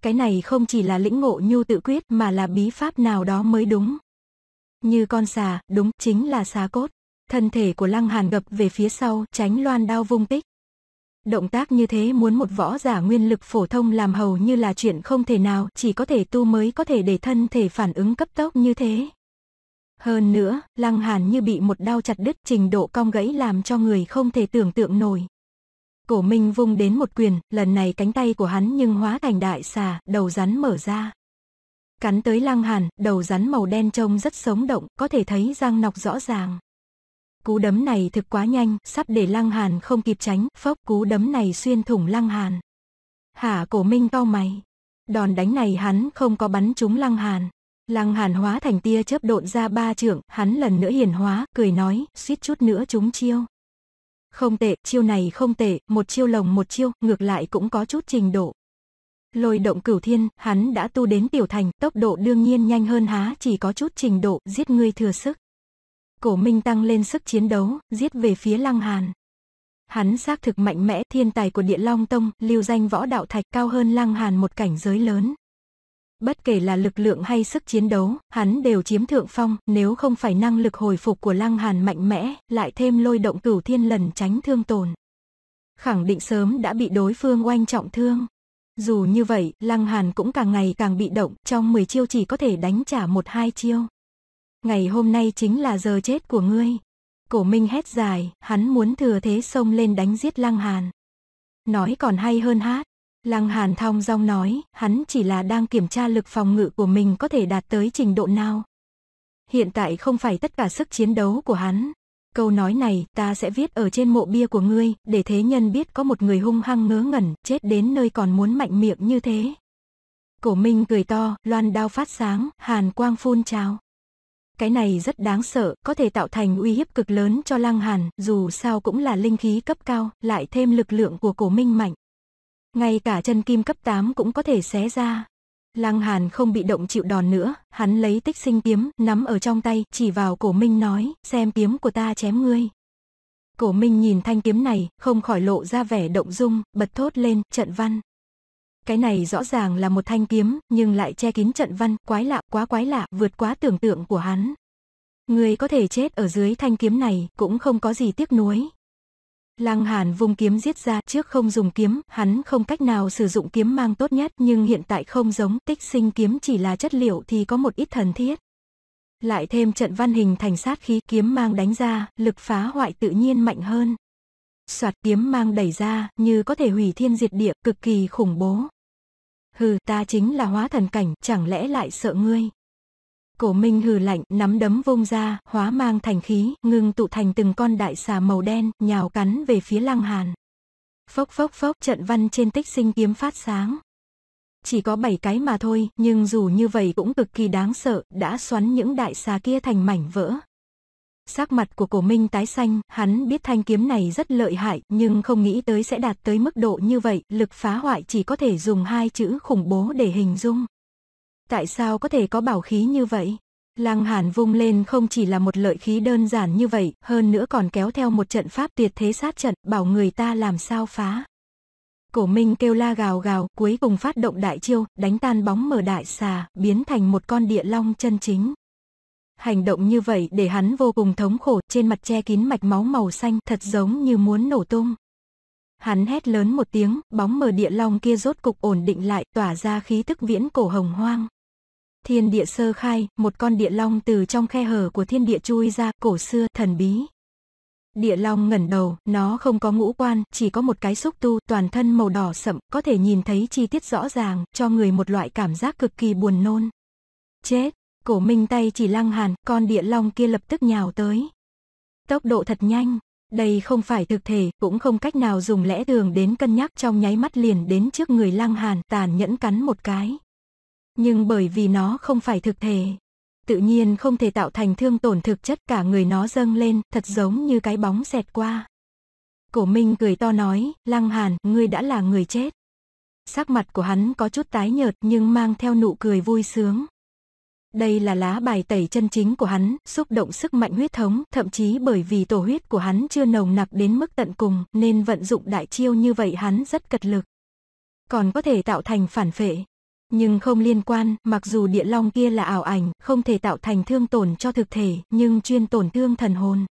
[SPEAKER 1] Cái này không chỉ là lĩnh ngộ nhu tự quyết mà là bí pháp nào đó mới đúng. Như con xà, đúng, chính là xà cốt. Thân thể của Lăng Hàn gập về phía sau, tránh loan đao vung tích. Động tác như thế muốn một võ giả nguyên lực phổ thông làm hầu như là chuyện không thể nào, chỉ có thể tu mới có thể để thân thể phản ứng cấp tốc như thế. Hơn nữa, Lăng Hàn như bị một đao chặt đứt trình độ cong gãy làm cho người không thể tưởng tượng nổi. Cổ Minh vung đến một quyền, lần này cánh tay của hắn nhưng hóa thành đại xà, đầu rắn mở ra. Cắn tới lăng hàn, đầu rắn màu đen trông rất sống động, có thể thấy răng nọc rõ ràng. Cú đấm này thực quá nhanh, sắp để lăng hàn không kịp tránh, phốc cú đấm này xuyên thủng lăng hàn. Hả cổ minh cau mày. Đòn đánh này hắn không có bắn trúng lăng hàn. Lăng hàn hóa thành tia chớp độn ra ba trượng, hắn lần nữa hiền hóa, cười nói, suýt chút nữa trúng chiêu. Không tệ, chiêu này không tệ, một chiêu lồng một chiêu, ngược lại cũng có chút trình độ. Lôi động cửu thiên, hắn đã tu đến tiểu thành, tốc độ đương nhiên nhanh hơn há chỉ có chút trình độ, giết ngươi thừa sức. Cổ Minh tăng lên sức chiến đấu, giết về phía Lăng Hàn. Hắn xác thực mạnh mẽ, thiên tài của Địa Long Tông, lưu danh võ đạo thạch cao hơn Lăng Hàn một cảnh giới lớn. Bất kể là lực lượng hay sức chiến đấu, hắn đều chiếm thượng phong, nếu không phải năng lực hồi phục của Lăng Hàn mạnh mẽ, lại thêm lôi động cửu thiên lần tránh thương tổn. Khẳng định sớm đã bị đối phương oanh trọng thương. Dù như vậy, Lăng Hàn cũng càng ngày càng bị động, trong 10 chiêu chỉ có thể đánh trả một hai chiêu. Ngày hôm nay chính là giờ chết của ngươi. Cổ Minh hét dài, hắn muốn thừa thế xông lên đánh giết Lăng Hàn. Nói còn hay hơn hát. Lăng Hàn thong dong nói, hắn chỉ là đang kiểm tra lực phòng ngự của mình có thể đạt tới trình độ nào. Hiện tại không phải tất cả sức chiến đấu của hắn, Câu nói này ta sẽ viết ở trên mộ bia của ngươi, để thế nhân biết có một người hung hăng ngớ ngẩn, chết đến nơi còn muốn mạnh miệng như thế. Cổ Minh cười to, loan đao phát sáng, hàn quang phun trào. Cái này rất đáng sợ, có thể tạo thành uy hiếp cực lớn cho Lăng Hàn, dù sao cũng là linh khí cấp cao, lại thêm lực lượng của cổ Minh mạnh. Ngay cả chân kim cấp 8 cũng có thể xé ra, Lăng Hàn không bị động chịu đòn nữa, hắn lấy tích sinh kiếm, nắm ở trong tay, chỉ vào cổ Minh nói, xem kiếm của ta chém ngươi. Cổ Minh nhìn thanh kiếm này, không khỏi lộ ra vẻ động dung, bật thốt lên, trận văn. Cái này rõ ràng là một thanh kiếm, nhưng lại che kín trận văn, quái lạ, quá quái lạ, vượt quá tưởng tượng của hắn. Người có thể chết ở dưới thanh kiếm này, cũng không có gì tiếc nuối, Lăng Hàn vung kiếm giết ra, trước không dùng kiếm, hắn không cách nào sử dụng kiếm mang tốt nhất, nhưng hiện tại không giống, tích sinh kiếm chỉ là chất liệu thì có một ít thần thiết. Lại thêm trận văn hình thành sát khí kiếm mang đánh ra, lực phá hoại tự nhiên mạnh hơn. Soạt kiếm mang đẩy ra, như có thể hủy thiên diệt địa, cực kỳ khủng bố. Hừ, ta chính là hóa thần cảnh, chẳng lẽ lại sợ ngươi? Cổ Minh hừ lạnh, nắm đấm vung ra, hóa mang thành khí, ngưng tụ thành từng con đại xà màu đen, nhào cắn về phía Lăng Hàn. Phốc phốc phốc, trận văn trên tích sinh kiếm phát sáng. Chỉ có bảy cái mà thôi, nhưng dù như vậy cũng cực kỳ đáng sợ, đã xoắn những đại xà kia thành mảnh vỡ. Sắc mặt của cổ minh tái xanh, hắn biết thanh kiếm này rất lợi hại, nhưng không nghĩ tới sẽ đạt tới mức độ như vậy, lực phá hoại chỉ có thể dùng hai chữ khủng bố để hình dung. Tại sao có thể có bảo khí như vậy? Lăng Hàn vung lên không chỉ là một lợi khí đơn giản như vậy, hơn nữa còn kéo theo một trận pháp tuyệt thế sát trận, bảo người ta làm sao phá. Cổ Minh kêu la gào gào, cuối cùng phát động đại chiêu, đánh tan bóng mở đại xà, biến thành một con địa long chân chính. Hành động như vậy để hắn vô cùng thống khổ, trên mặt che kín mạch máu màu xanh, thật giống như muốn nổ tung. Hắn hét lớn một tiếng, bóng mờ địa long kia rốt cục ổn định lại, tỏa ra khí tức viễn cổ hồng hoang. Thiên địa sơ khai, một con địa long từ trong khe hở của thiên địa chui ra, cổ xưa, thần bí. Địa long ngẩn đầu, nó không có ngũ quan, chỉ có một cái xúc tu, toàn thân màu đỏ sậm, có thể nhìn thấy chi tiết rõ ràng, cho người một loại cảm giác cực kỳ buồn nôn. Chết, cổ minh tay chỉ lăng hàn, con địa long kia lập tức nhào tới. Tốc độ thật nhanh, đây không phải thực thể, cũng không cách nào dùng lẽ thường đến cân nhắc trong nháy mắt liền đến trước người lăng hàn, tàn nhẫn cắn một cái nhưng bởi vì nó không phải thực thể, tự nhiên không thể tạo thành thương tổn thực chất cả người nó dâng lên, thật giống như cái bóng xẹt qua. Cổ Minh cười to nói, Lăng Hàn, ngươi đã là người chết. Sắc mặt của hắn có chút tái nhợt nhưng mang theo nụ cười vui sướng. Đây là lá bài tẩy chân chính của hắn, xúc động sức mạnh huyết thống, thậm chí bởi vì tổ huyết của hắn chưa nồng nặc đến mức tận cùng, nên vận dụng đại chiêu như vậy hắn rất cật lực. Còn có thể tạo thành phản phệ, nhưng không liên quan, mặc dù địa long kia là ảo ảnh, không thể tạo thành thương tổn cho thực thể, nhưng chuyên tổn thương thần hồn.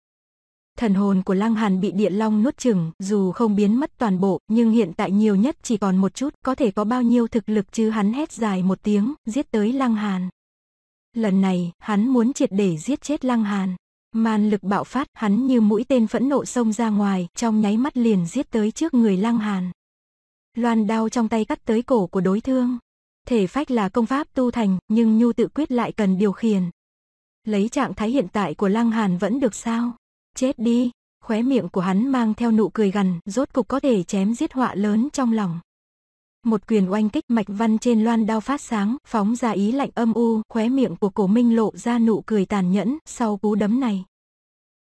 [SPEAKER 1] Thần hồn của Lăng Hàn bị địa long nuốt chửng, dù không biến mất toàn bộ, nhưng hiện tại nhiều nhất chỉ còn một chút, có thể có bao nhiêu thực lực chứ hắn hét dài một tiếng, giết tới Lăng Hàn. Lần này, hắn muốn triệt để giết chết Lăng Hàn. Man lực bạo phát, hắn như mũi tên phẫn nộ xông ra ngoài, trong nháy mắt liền giết tới trước người Lăng Hàn. Loan đao trong tay cắt tới cổ của đối thương. Thể phách là công pháp tu thành, nhưng nhu tự quyết lại cần điều khiển. Lấy trạng thái hiện tại của Lăng Hàn vẫn được sao? Chết đi, khóe miệng của hắn mang theo nụ cười gần, rốt cục có thể chém giết họa lớn trong lòng. Một quyền oanh kích mạch văn trên loan đao phát sáng, phóng ra ý lạnh âm u, khóe miệng của cổ minh lộ ra nụ cười tàn nhẫn sau cú đấm này.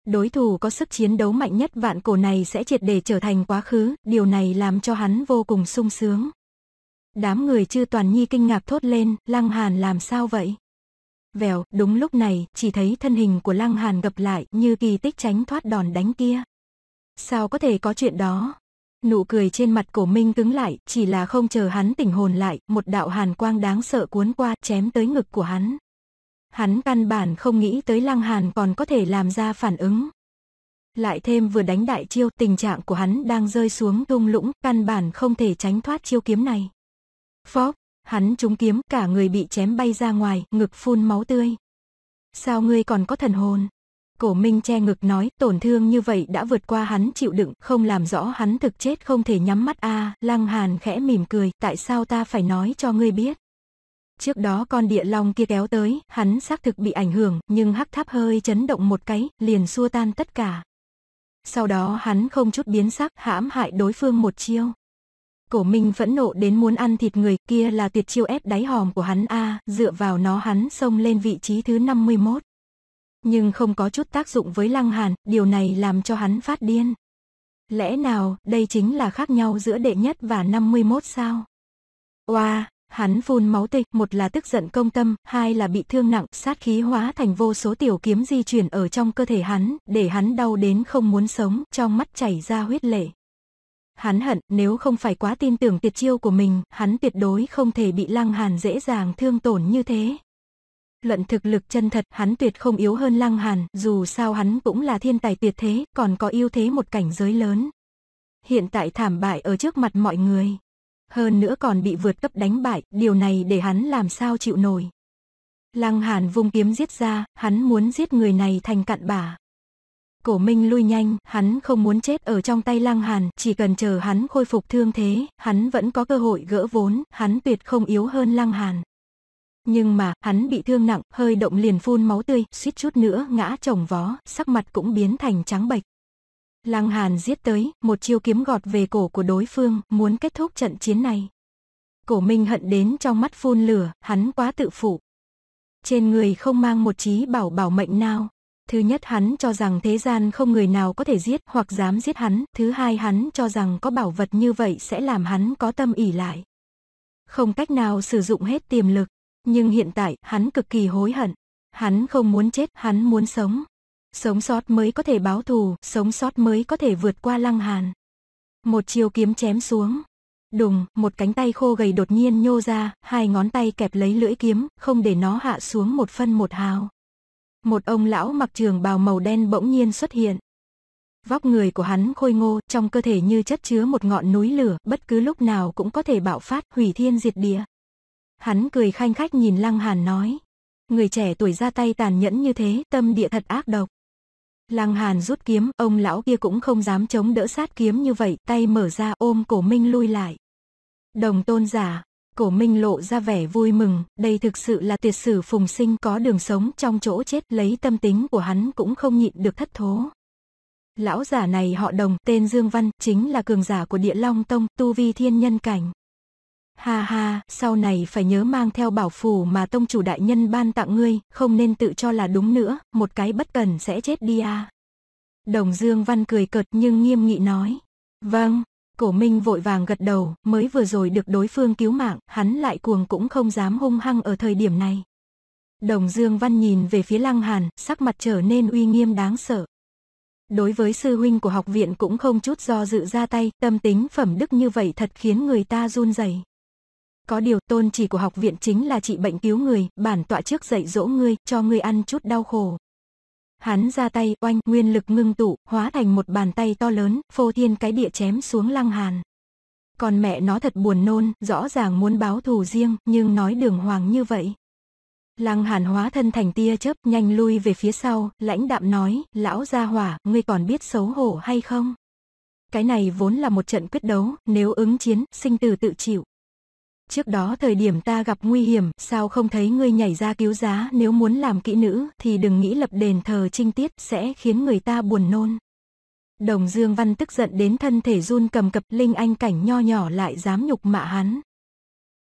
[SPEAKER 1] Đối thủ có sức chiến đấu mạnh nhất vạn cổ này sẽ triệt để trở thành quá khứ, điều này làm cho hắn vô cùng sung sướng. Đám người chư toàn nhi kinh ngạc thốt lên, Lăng Hàn làm sao vậy? Vèo, đúng lúc này, chỉ thấy thân hình của Lăng Hàn gặp lại như kỳ tích tránh thoát đòn đánh kia. Sao có thể có chuyện đó? Nụ cười trên mặt cổ minh cứng lại, chỉ là không chờ hắn tỉnh hồn lại, một đạo hàn quang đáng sợ cuốn qua chém tới ngực của hắn. Hắn căn bản không nghĩ tới Lăng Hàn còn có thể làm ra phản ứng. Lại thêm vừa đánh đại chiêu tình trạng của hắn đang rơi xuống thung lũng, căn bản không thể tránh thoát chiêu kiếm này. Phốc, hắn trúng kiếm, cả người bị chém bay ra ngoài, ngực phun máu tươi. Sao ngươi còn có thần hồn? Cổ Minh che ngực nói, tổn thương như vậy đã vượt qua hắn chịu đựng, không làm rõ hắn thực chết không thể nhắm mắt a. À, Lăng Hàn khẽ mỉm cười, tại sao ta phải nói cho ngươi biết? Trước đó con địa long kia kéo tới, hắn xác thực bị ảnh hưởng, nhưng hắc tháp hơi chấn động một cái, liền xua tan tất cả. Sau đó hắn không chút biến sắc, hãm hại đối phương một chiêu. Cổ Minh phẫn nộ đến muốn ăn thịt người kia là tuyệt chiêu ép đáy hòm của hắn a, dựa vào nó hắn xông lên vị trí thứ 51. Nhưng không có chút tác dụng với Lăng Hàn, điều này làm cho hắn phát điên. Lẽ nào, đây chính là khác nhau giữa đệ nhất và 51 sao? Oa, wow, hắn phun máu tịch, một là tức giận công tâm, hai là bị thương nặng, sát khí hóa thành vô số tiểu kiếm di chuyển ở trong cơ thể hắn, để hắn đau đến không muốn sống, trong mắt chảy ra huyết lệ. Hắn hận, nếu không phải quá tin tưởng tuyệt chiêu của mình, hắn tuyệt đối không thể bị Lăng Hàn dễ dàng thương tổn như thế. Luận thực lực chân thật, hắn tuyệt không yếu hơn Lăng Hàn, dù sao hắn cũng là thiên tài tuyệt thế, còn có ưu thế một cảnh giới lớn. Hiện tại thảm bại ở trước mặt mọi người. Hơn nữa còn bị vượt cấp đánh bại, điều này để hắn làm sao chịu nổi. Lăng Hàn vung kiếm giết ra, hắn muốn giết người này thành cặn bã. Cổ Minh lui nhanh, hắn không muốn chết ở trong tay Lăng Hàn, chỉ cần chờ hắn khôi phục thương thế, hắn vẫn có cơ hội gỡ vốn, hắn tuyệt không yếu hơn Lăng Hàn. Nhưng mà, hắn bị thương nặng, hơi động liền phun máu tươi, suýt chút nữa ngã chồng vó, sắc mặt cũng biến thành trắng bệch. Lăng Hàn giết tới, một chiêu kiếm gọt về cổ của đối phương, muốn kết thúc trận chiến này. Cổ Minh hận đến trong mắt phun lửa, hắn quá tự phụ. Trên người không mang một chí bảo bảo mệnh nào, Thứ nhất hắn cho rằng thế gian không người nào có thể giết hoặc dám giết hắn. Thứ hai hắn cho rằng có bảo vật như vậy sẽ làm hắn có tâm ỉ lại. Không cách nào sử dụng hết tiềm lực. Nhưng hiện tại hắn cực kỳ hối hận. Hắn không muốn chết, hắn muốn sống. Sống sót mới có thể báo thù, sống sót mới có thể vượt qua lăng hàn. Một chiều kiếm chém xuống. Đùng, một cánh tay khô gầy đột nhiên nhô ra, hai ngón tay kẹp lấy lưỡi kiếm, không để nó hạ xuống một phân một hào một ông lão mặc trường bào màu đen bỗng nhiên xuất hiện. Vóc người của hắn khôi ngô, trong cơ thể như chất chứa một ngọn núi lửa, bất cứ lúc nào cũng có thể bạo phát, hủy thiên diệt địa. Hắn cười khanh khách nhìn Lăng Hàn nói. Người trẻ tuổi ra tay tàn nhẫn như thế, tâm địa thật ác độc. Lăng Hàn rút kiếm, ông lão kia cũng không dám chống đỡ sát kiếm như vậy, tay mở ra ôm cổ Minh lui lại. Đồng tôn giả, Cổ Minh lộ ra vẻ vui mừng, đây thực sự là tuyệt sử phùng sinh có đường sống trong chỗ chết lấy tâm tính của hắn cũng không nhịn được thất thố. Lão giả này họ đồng, tên Dương Văn, chính là cường giả của địa Long Tông, tu vi thiên nhân cảnh. Ha ha, sau này phải nhớ mang theo bảo phù mà tông chủ đại nhân ban tặng ngươi, không nên tự cho là đúng nữa, một cái bất cần sẽ chết đi à. Đồng Dương Văn cười cợt nhưng nghiêm nghị nói. Vâng, Cổ Minh vội vàng gật đầu, mới vừa rồi được đối phương cứu mạng, hắn lại cuồng cũng không dám hung hăng ở thời điểm này. Đồng Dương Văn nhìn về phía Lăng Hàn, sắc mặt trở nên uy nghiêm đáng sợ. Đối với sư huynh của học viện cũng không chút do dự ra tay, tâm tính phẩm đức như vậy thật khiến người ta run rẩy. Có điều tôn chỉ của học viện chính là trị bệnh cứu người, bản tọa trước dạy dỗ ngươi, cho ngươi ăn chút đau khổ, Hắn ra tay, oanh, nguyên lực ngưng tụ, hóa thành một bàn tay to lớn, phô thiên cái địa chém xuống lăng hàn. Còn mẹ nó thật buồn nôn, rõ ràng muốn báo thù riêng, nhưng nói đường hoàng như vậy. Lăng hàn hóa thân thành tia chớp, nhanh lui về phía sau, lãnh đạm nói, lão gia hỏa, ngươi còn biết xấu hổ hay không? Cái này vốn là một trận quyết đấu, nếu ứng chiến, sinh tử tự chịu trước đó thời điểm ta gặp nguy hiểm, sao không thấy ngươi nhảy ra cứu giá, nếu muốn làm kỹ nữ thì đừng nghĩ lập đền thờ trinh tiết sẽ khiến người ta buồn nôn. Đồng Dương Văn tức giận đến thân thể run cầm cập, Linh Anh cảnh nho nhỏ lại dám nhục mạ hắn.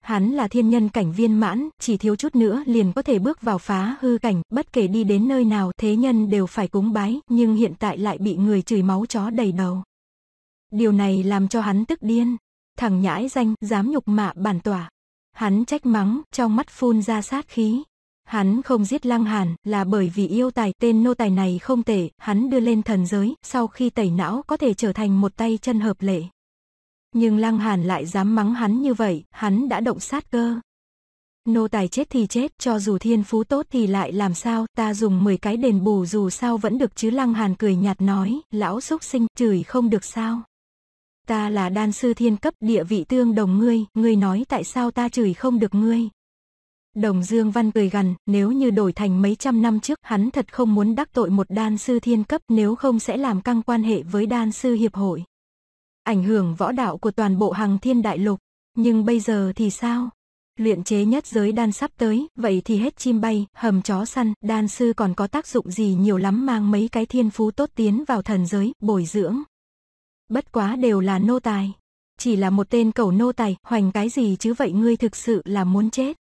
[SPEAKER 1] Hắn là thiên nhân cảnh viên mãn, chỉ thiếu chút nữa liền có thể bước vào phá hư cảnh, bất kể đi đến nơi nào thế nhân đều phải cúng bái, nhưng hiện tại lại bị người chửi máu chó đầy đầu. Điều này làm cho hắn tức điên, thằng nhãi danh dám nhục mạ bản tỏa. Hắn trách mắng, trong mắt phun ra sát khí. Hắn không giết Lăng Hàn là bởi vì yêu tài tên nô tài này không tệ, hắn đưa lên thần giới, sau khi tẩy não có thể trở thành một tay chân hợp lệ. Nhưng Lăng Hàn lại dám mắng hắn như vậy, hắn đã động sát cơ. Nô tài chết thì chết, cho dù thiên phú tốt thì lại làm sao, ta dùng 10 cái đền bù dù sao vẫn được chứ Lăng Hàn cười nhạt nói, lão xúc sinh, chửi không được sao. Ta là đan sư thiên cấp địa vị tương đồng ngươi, ngươi nói tại sao ta chửi không được ngươi. Đồng Dương Văn cười gằn, nếu như đổi thành mấy trăm năm trước hắn thật không muốn đắc tội một đan sư thiên cấp nếu không sẽ làm căng quan hệ với đan sư hiệp hội. Ảnh hưởng võ đạo của toàn bộ hàng thiên đại lục, nhưng bây giờ thì sao? Luyện chế nhất giới đan sắp tới, vậy thì hết chim bay, hầm chó săn, đan sư còn có tác dụng gì nhiều lắm mang mấy cái thiên phú tốt tiến vào thần giới, bồi dưỡng bất quá đều là nô tài. Chỉ là một tên cẩu nô tài, hoành cái gì chứ vậy ngươi thực sự là muốn chết.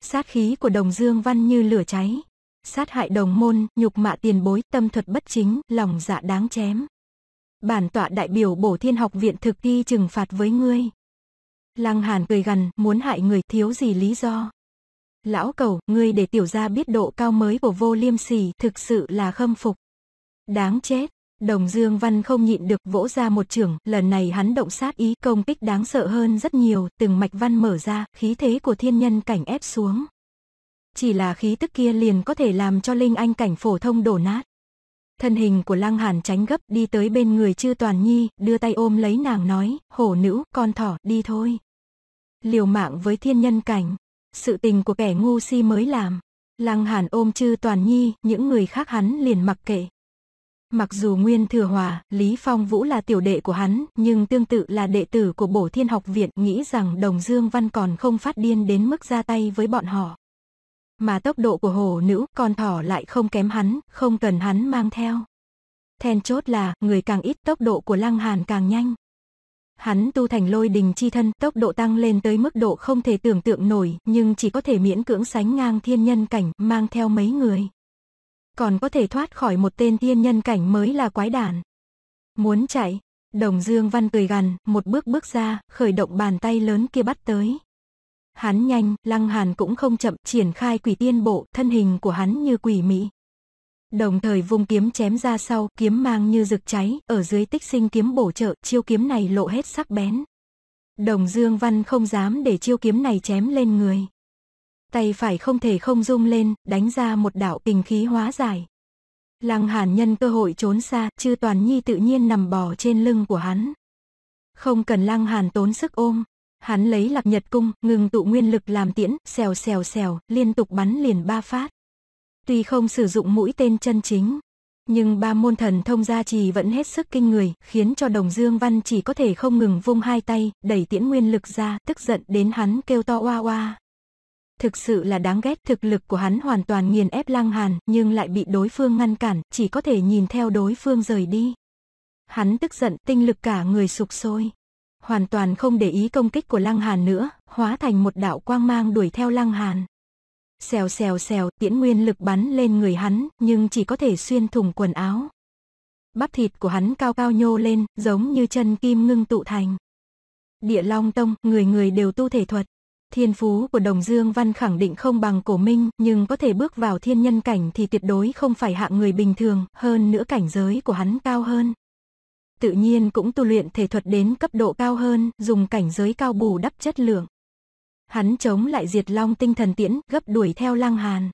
[SPEAKER 1] Sát khí của đồng dương văn như lửa cháy. Sát hại đồng môn, nhục mạ tiền bối, tâm thuật bất chính, lòng dạ đáng chém. Bản tọa đại biểu bổ thiên học viện thực thi trừng phạt với ngươi. Lăng hàn cười gần muốn hại người thiếu gì lý do. Lão cầu, ngươi để tiểu gia biết độ cao mới của vô liêm sỉ, thực sự là khâm phục. Đáng chết, Đồng Dương Văn không nhịn được vỗ ra một trường, lần này hắn động sát ý công kích đáng sợ hơn rất nhiều, từng mạch văn mở ra, khí thế của thiên nhân cảnh ép xuống. Chỉ là khí tức kia liền có thể làm cho Linh Anh cảnh phổ thông đổ nát. Thân hình của Lăng Hàn tránh gấp đi tới bên người chư Toàn Nhi, đưa tay ôm lấy nàng nói, hổ nữ, con thỏ, đi thôi. Liều mạng với thiên nhân cảnh, sự tình của kẻ ngu si mới làm. Lăng Hàn ôm chư Toàn Nhi, những người khác hắn liền mặc kệ. Mặc dù Nguyên Thừa Hòa, Lý Phong Vũ là tiểu đệ của hắn, nhưng tương tự là đệ tử của Bổ Thiên Học Viện nghĩ rằng Đồng Dương Văn còn không phát điên đến mức ra tay với bọn họ. Mà tốc độ của hồ nữ, con thỏ lại không kém hắn, không cần hắn mang theo. Then chốt là, người càng ít tốc độ của Lăng Hàn càng nhanh. Hắn tu thành lôi đình chi thân, tốc độ tăng lên tới mức độ không thể tưởng tượng nổi, nhưng chỉ có thể miễn cưỡng sánh ngang thiên nhân cảnh, mang theo mấy người còn có thể thoát khỏi một tên thiên nhân cảnh mới là quái đản. Muốn chạy, Đồng Dương Văn cười gằn, một bước bước ra, khởi động bàn tay lớn kia bắt tới. Hắn nhanh, Lăng Hàn cũng không chậm, triển khai quỷ tiên bộ, thân hình của hắn như quỷ mỹ Đồng thời vung kiếm chém ra sau, kiếm mang như rực cháy, ở dưới tích sinh kiếm bổ trợ, chiêu kiếm này lộ hết sắc bén. Đồng Dương Văn không dám để chiêu kiếm này chém lên người tay phải không thể không rung lên, đánh ra một đạo kình khí hóa giải. Lăng Hàn nhân cơ hội trốn xa, chư toàn nhi tự nhiên nằm bò trên lưng của hắn. Không cần Lăng Hàn tốn sức ôm, hắn lấy lạc nhật cung, ngừng tụ nguyên lực làm tiễn, xèo xèo xèo, liên tục bắn liền ba phát. Tuy không sử dụng mũi tên chân chính, nhưng ba môn thần thông gia trì vẫn hết sức kinh người, khiến cho Đồng Dương Văn chỉ có thể không ngừng vung hai tay, đẩy tiễn nguyên lực ra, tức giận đến hắn kêu to oa oa thực sự là đáng ghét. Thực lực của hắn hoàn toàn nghiền ép Lăng Hàn, nhưng lại bị đối phương ngăn cản, chỉ có thể nhìn theo đối phương rời đi. Hắn tức giận, tinh lực cả người sụp sôi. Hoàn toàn không để ý công kích của Lăng Hàn nữa, hóa thành một đạo quang mang đuổi theo Lăng Hàn. Xèo xèo xèo, tiễn nguyên lực bắn lên người hắn, nhưng chỉ có thể xuyên thủng quần áo. Bắp thịt của hắn cao cao nhô lên, giống như chân kim ngưng tụ thành. Địa Long Tông, người người đều tu thể thuật, Thiên phú của Đồng Dương Văn khẳng định không bằng cổ minh, nhưng có thể bước vào thiên nhân cảnh thì tuyệt đối không phải hạng người bình thường, hơn nữa cảnh giới của hắn cao hơn. Tự nhiên cũng tu luyện thể thuật đến cấp độ cao hơn, dùng cảnh giới cao bù đắp chất lượng. Hắn chống lại diệt long tinh thần tiễn, gấp đuổi theo lang hàn.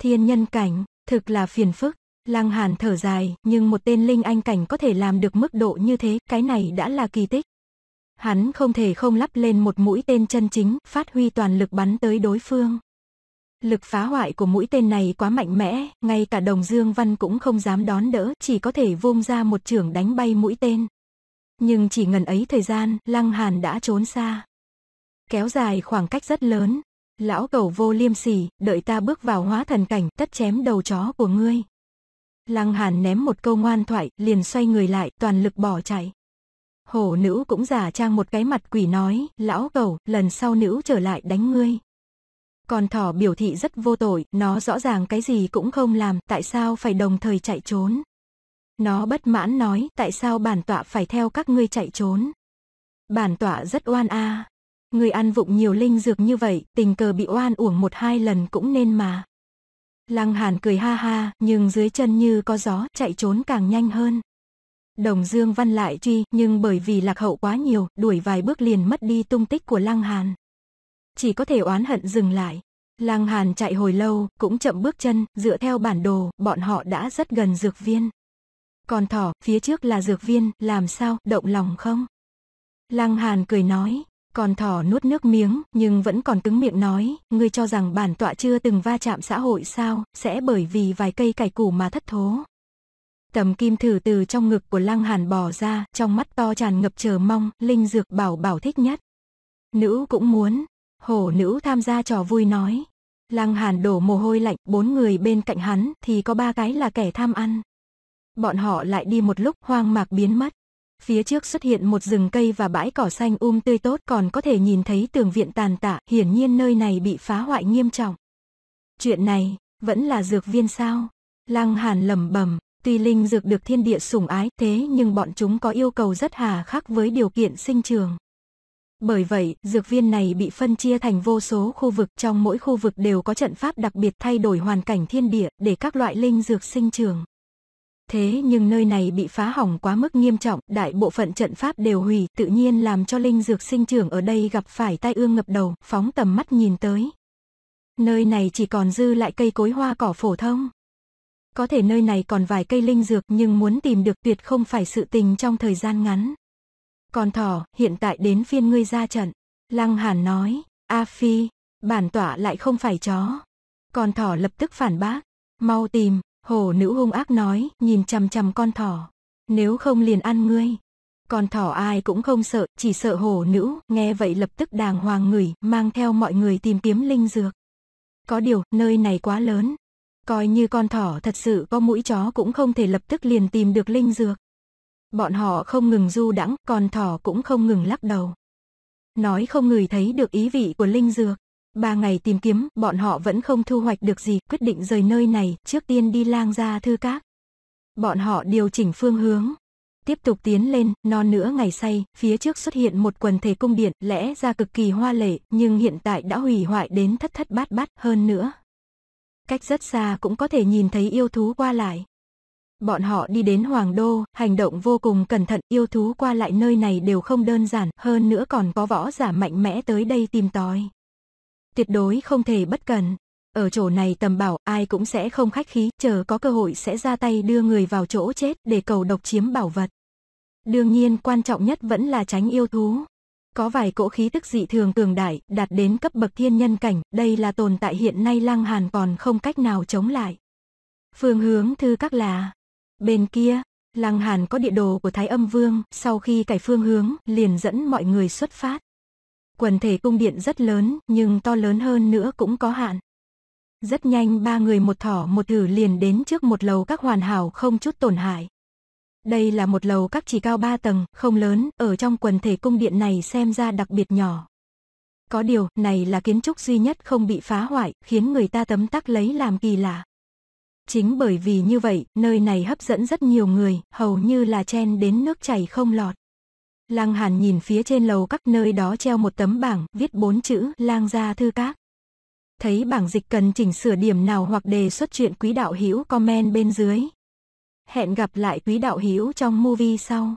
[SPEAKER 1] Thiên nhân cảnh, thực là phiền phức. lang Hàn thở dài, nhưng một tên linh anh cảnh có thể làm được mức độ như thế, cái này đã là kỳ tích. Hắn không thể không lắp lên một mũi tên chân chính, phát huy toàn lực bắn tới đối phương. Lực phá hoại của mũi tên này quá mạnh mẽ, ngay cả đồng Dương Văn cũng không dám đón đỡ, chỉ có thể vung ra một trường đánh bay mũi tên. Nhưng chỉ ngần ấy thời gian, Lăng Hàn đã trốn xa. Kéo dài khoảng cách rất lớn. Lão cầu vô liêm sỉ, đợi ta bước vào hóa thần cảnh, tất chém đầu chó của ngươi. Lăng Hàn ném một câu ngoan thoại, liền xoay người lại, toàn lực bỏ chạy hổ nữ cũng giả trang một cái mặt quỷ nói, lão cầu lần sau nữ trở lại đánh ngươi. Còn thỏ biểu thị rất vô tội, nó rõ ràng cái gì cũng không làm, tại sao phải đồng thời chạy trốn. Nó bất mãn nói, tại sao bản tọa phải theo các ngươi chạy trốn. Bản tọa rất oan a Người ăn vụng nhiều linh dược như vậy, tình cờ bị oan uổng một hai lần cũng nên mà. Lăng Hàn cười ha ha, nhưng dưới chân như có gió, chạy trốn càng nhanh hơn. Đồng Dương Văn lại truy, nhưng bởi vì lạc hậu quá nhiều, đuổi vài bước liền mất đi tung tích của Lăng Hàn. Chỉ có thể oán hận dừng lại. Lăng Hàn chạy hồi lâu, cũng chậm bước chân, dựa theo bản đồ, bọn họ đã rất gần dược viên. Còn thỏ, phía trước là dược viên, làm sao, động lòng không? Lăng Hàn cười nói, còn thỏ nuốt nước miếng, nhưng vẫn còn cứng miệng nói, ngươi cho rằng bản tọa chưa từng va chạm xã hội sao, sẽ bởi vì vài cây cải củ mà thất thố. Tấm kim thử từ trong ngực của Lăng Hàn bỏ ra, trong mắt to tràn ngập chờ mong, linh dược bảo bảo thích nhất. Nữ cũng muốn, hổ nữ tham gia trò vui nói. Lăng Hàn đổ mồ hôi lạnh, bốn người bên cạnh hắn thì có ba cái là kẻ tham ăn. Bọn họ lại đi một lúc hoang mạc biến mất. Phía trước xuất hiện một rừng cây và bãi cỏ xanh um tươi tốt còn có thể nhìn thấy tường viện tàn tạ, hiển nhiên nơi này bị phá hoại nghiêm trọng. Chuyện này, vẫn là dược viên sao? Lăng Hàn lẩm bẩm, Tuy linh dược được thiên địa sủng ái thế nhưng bọn chúng có yêu cầu rất hà khắc với điều kiện sinh trường. Bởi vậy, dược viên này bị phân chia thành vô số khu vực trong mỗi khu vực đều có trận pháp đặc biệt thay đổi hoàn cảnh thiên địa để các loại linh dược sinh trường. Thế nhưng nơi này bị phá hỏng quá mức nghiêm trọng, đại bộ phận trận pháp đều hủy, tự nhiên làm cho linh dược sinh trưởng ở đây gặp phải tai ương ngập đầu, phóng tầm mắt nhìn tới. Nơi này chỉ còn dư lại cây cối hoa cỏ phổ thông có thể nơi này còn vài cây linh dược nhưng muốn tìm được tuyệt không phải sự tình trong thời gian ngắn. Còn thỏ, hiện tại đến phiên ngươi ra trận. Lăng Hàn nói, A Phi, bản tỏa lại không phải chó. Còn thỏ lập tức phản bác, mau tìm, hồ nữ hung ác nói, nhìn chằm chằm con thỏ. Nếu không liền ăn ngươi. Còn thỏ ai cũng không sợ, chỉ sợ hồ nữ, nghe vậy lập tức đàng hoàng ngửi, mang theo mọi người tìm kiếm linh dược. Có điều, nơi này quá lớn, Coi như con thỏ thật sự có mũi chó cũng không thể lập tức liền tìm được linh dược. Bọn họ không ngừng du đãng, con thỏ cũng không ngừng lắc đầu. Nói không người thấy được ý vị của linh dược. Ba ngày tìm kiếm, bọn họ vẫn không thu hoạch được gì, quyết định rời nơi này, trước tiên đi lang ra thư các. Bọn họ điều chỉnh phương hướng. Tiếp tục tiến lên, non nữa ngày say, phía trước xuất hiện một quần thể cung điện, lẽ ra cực kỳ hoa lệ, nhưng hiện tại đã hủy hoại đến thất thất bát bát hơn nữa, cách rất xa cũng có thể nhìn thấy yêu thú qua lại. Bọn họ đi đến Hoàng Đô, hành động vô cùng cẩn thận, yêu thú qua lại nơi này đều không đơn giản, hơn nữa còn có võ giả mạnh mẽ tới đây tìm tòi. Tuyệt đối không thể bất cần. Ở chỗ này tầm bảo ai cũng sẽ không khách khí, chờ có cơ hội sẽ ra tay đưa người vào chỗ chết để cầu độc chiếm bảo vật. Đương nhiên quan trọng nhất vẫn là tránh yêu thú có vài cỗ khí tức dị thường cường đại, đạt đến cấp bậc thiên nhân cảnh, đây là tồn tại hiện nay Lăng Hàn còn không cách nào chống lại. Phương hướng thư các là bên kia, Lăng Hàn có địa đồ của Thái Âm Vương, sau khi cải phương hướng, liền dẫn mọi người xuất phát. Quần thể cung điện rất lớn, nhưng to lớn hơn nữa cũng có hạn. Rất nhanh ba người một thỏ một thử liền đến trước một lầu các hoàn hảo không chút tổn hại. Đây là một lầu các chỉ cao 3 tầng, không lớn, ở trong quần thể cung điện này xem ra đặc biệt nhỏ. Có điều, này là kiến trúc duy nhất không bị phá hoại, khiến người ta tấm tắc lấy làm kỳ lạ. Chính bởi vì như vậy, nơi này hấp dẫn rất nhiều người, hầu như là chen đến nước chảy không lọt. Lăng Hàn nhìn phía trên lầu các nơi đó treo một tấm bảng, viết bốn chữ, lang gia thư các. Thấy bảng dịch cần chỉnh sửa điểm nào hoặc đề xuất chuyện quý đạo hữu comment bên dưới, Hẹn gặp lại quý đạo hữu trong movie sau.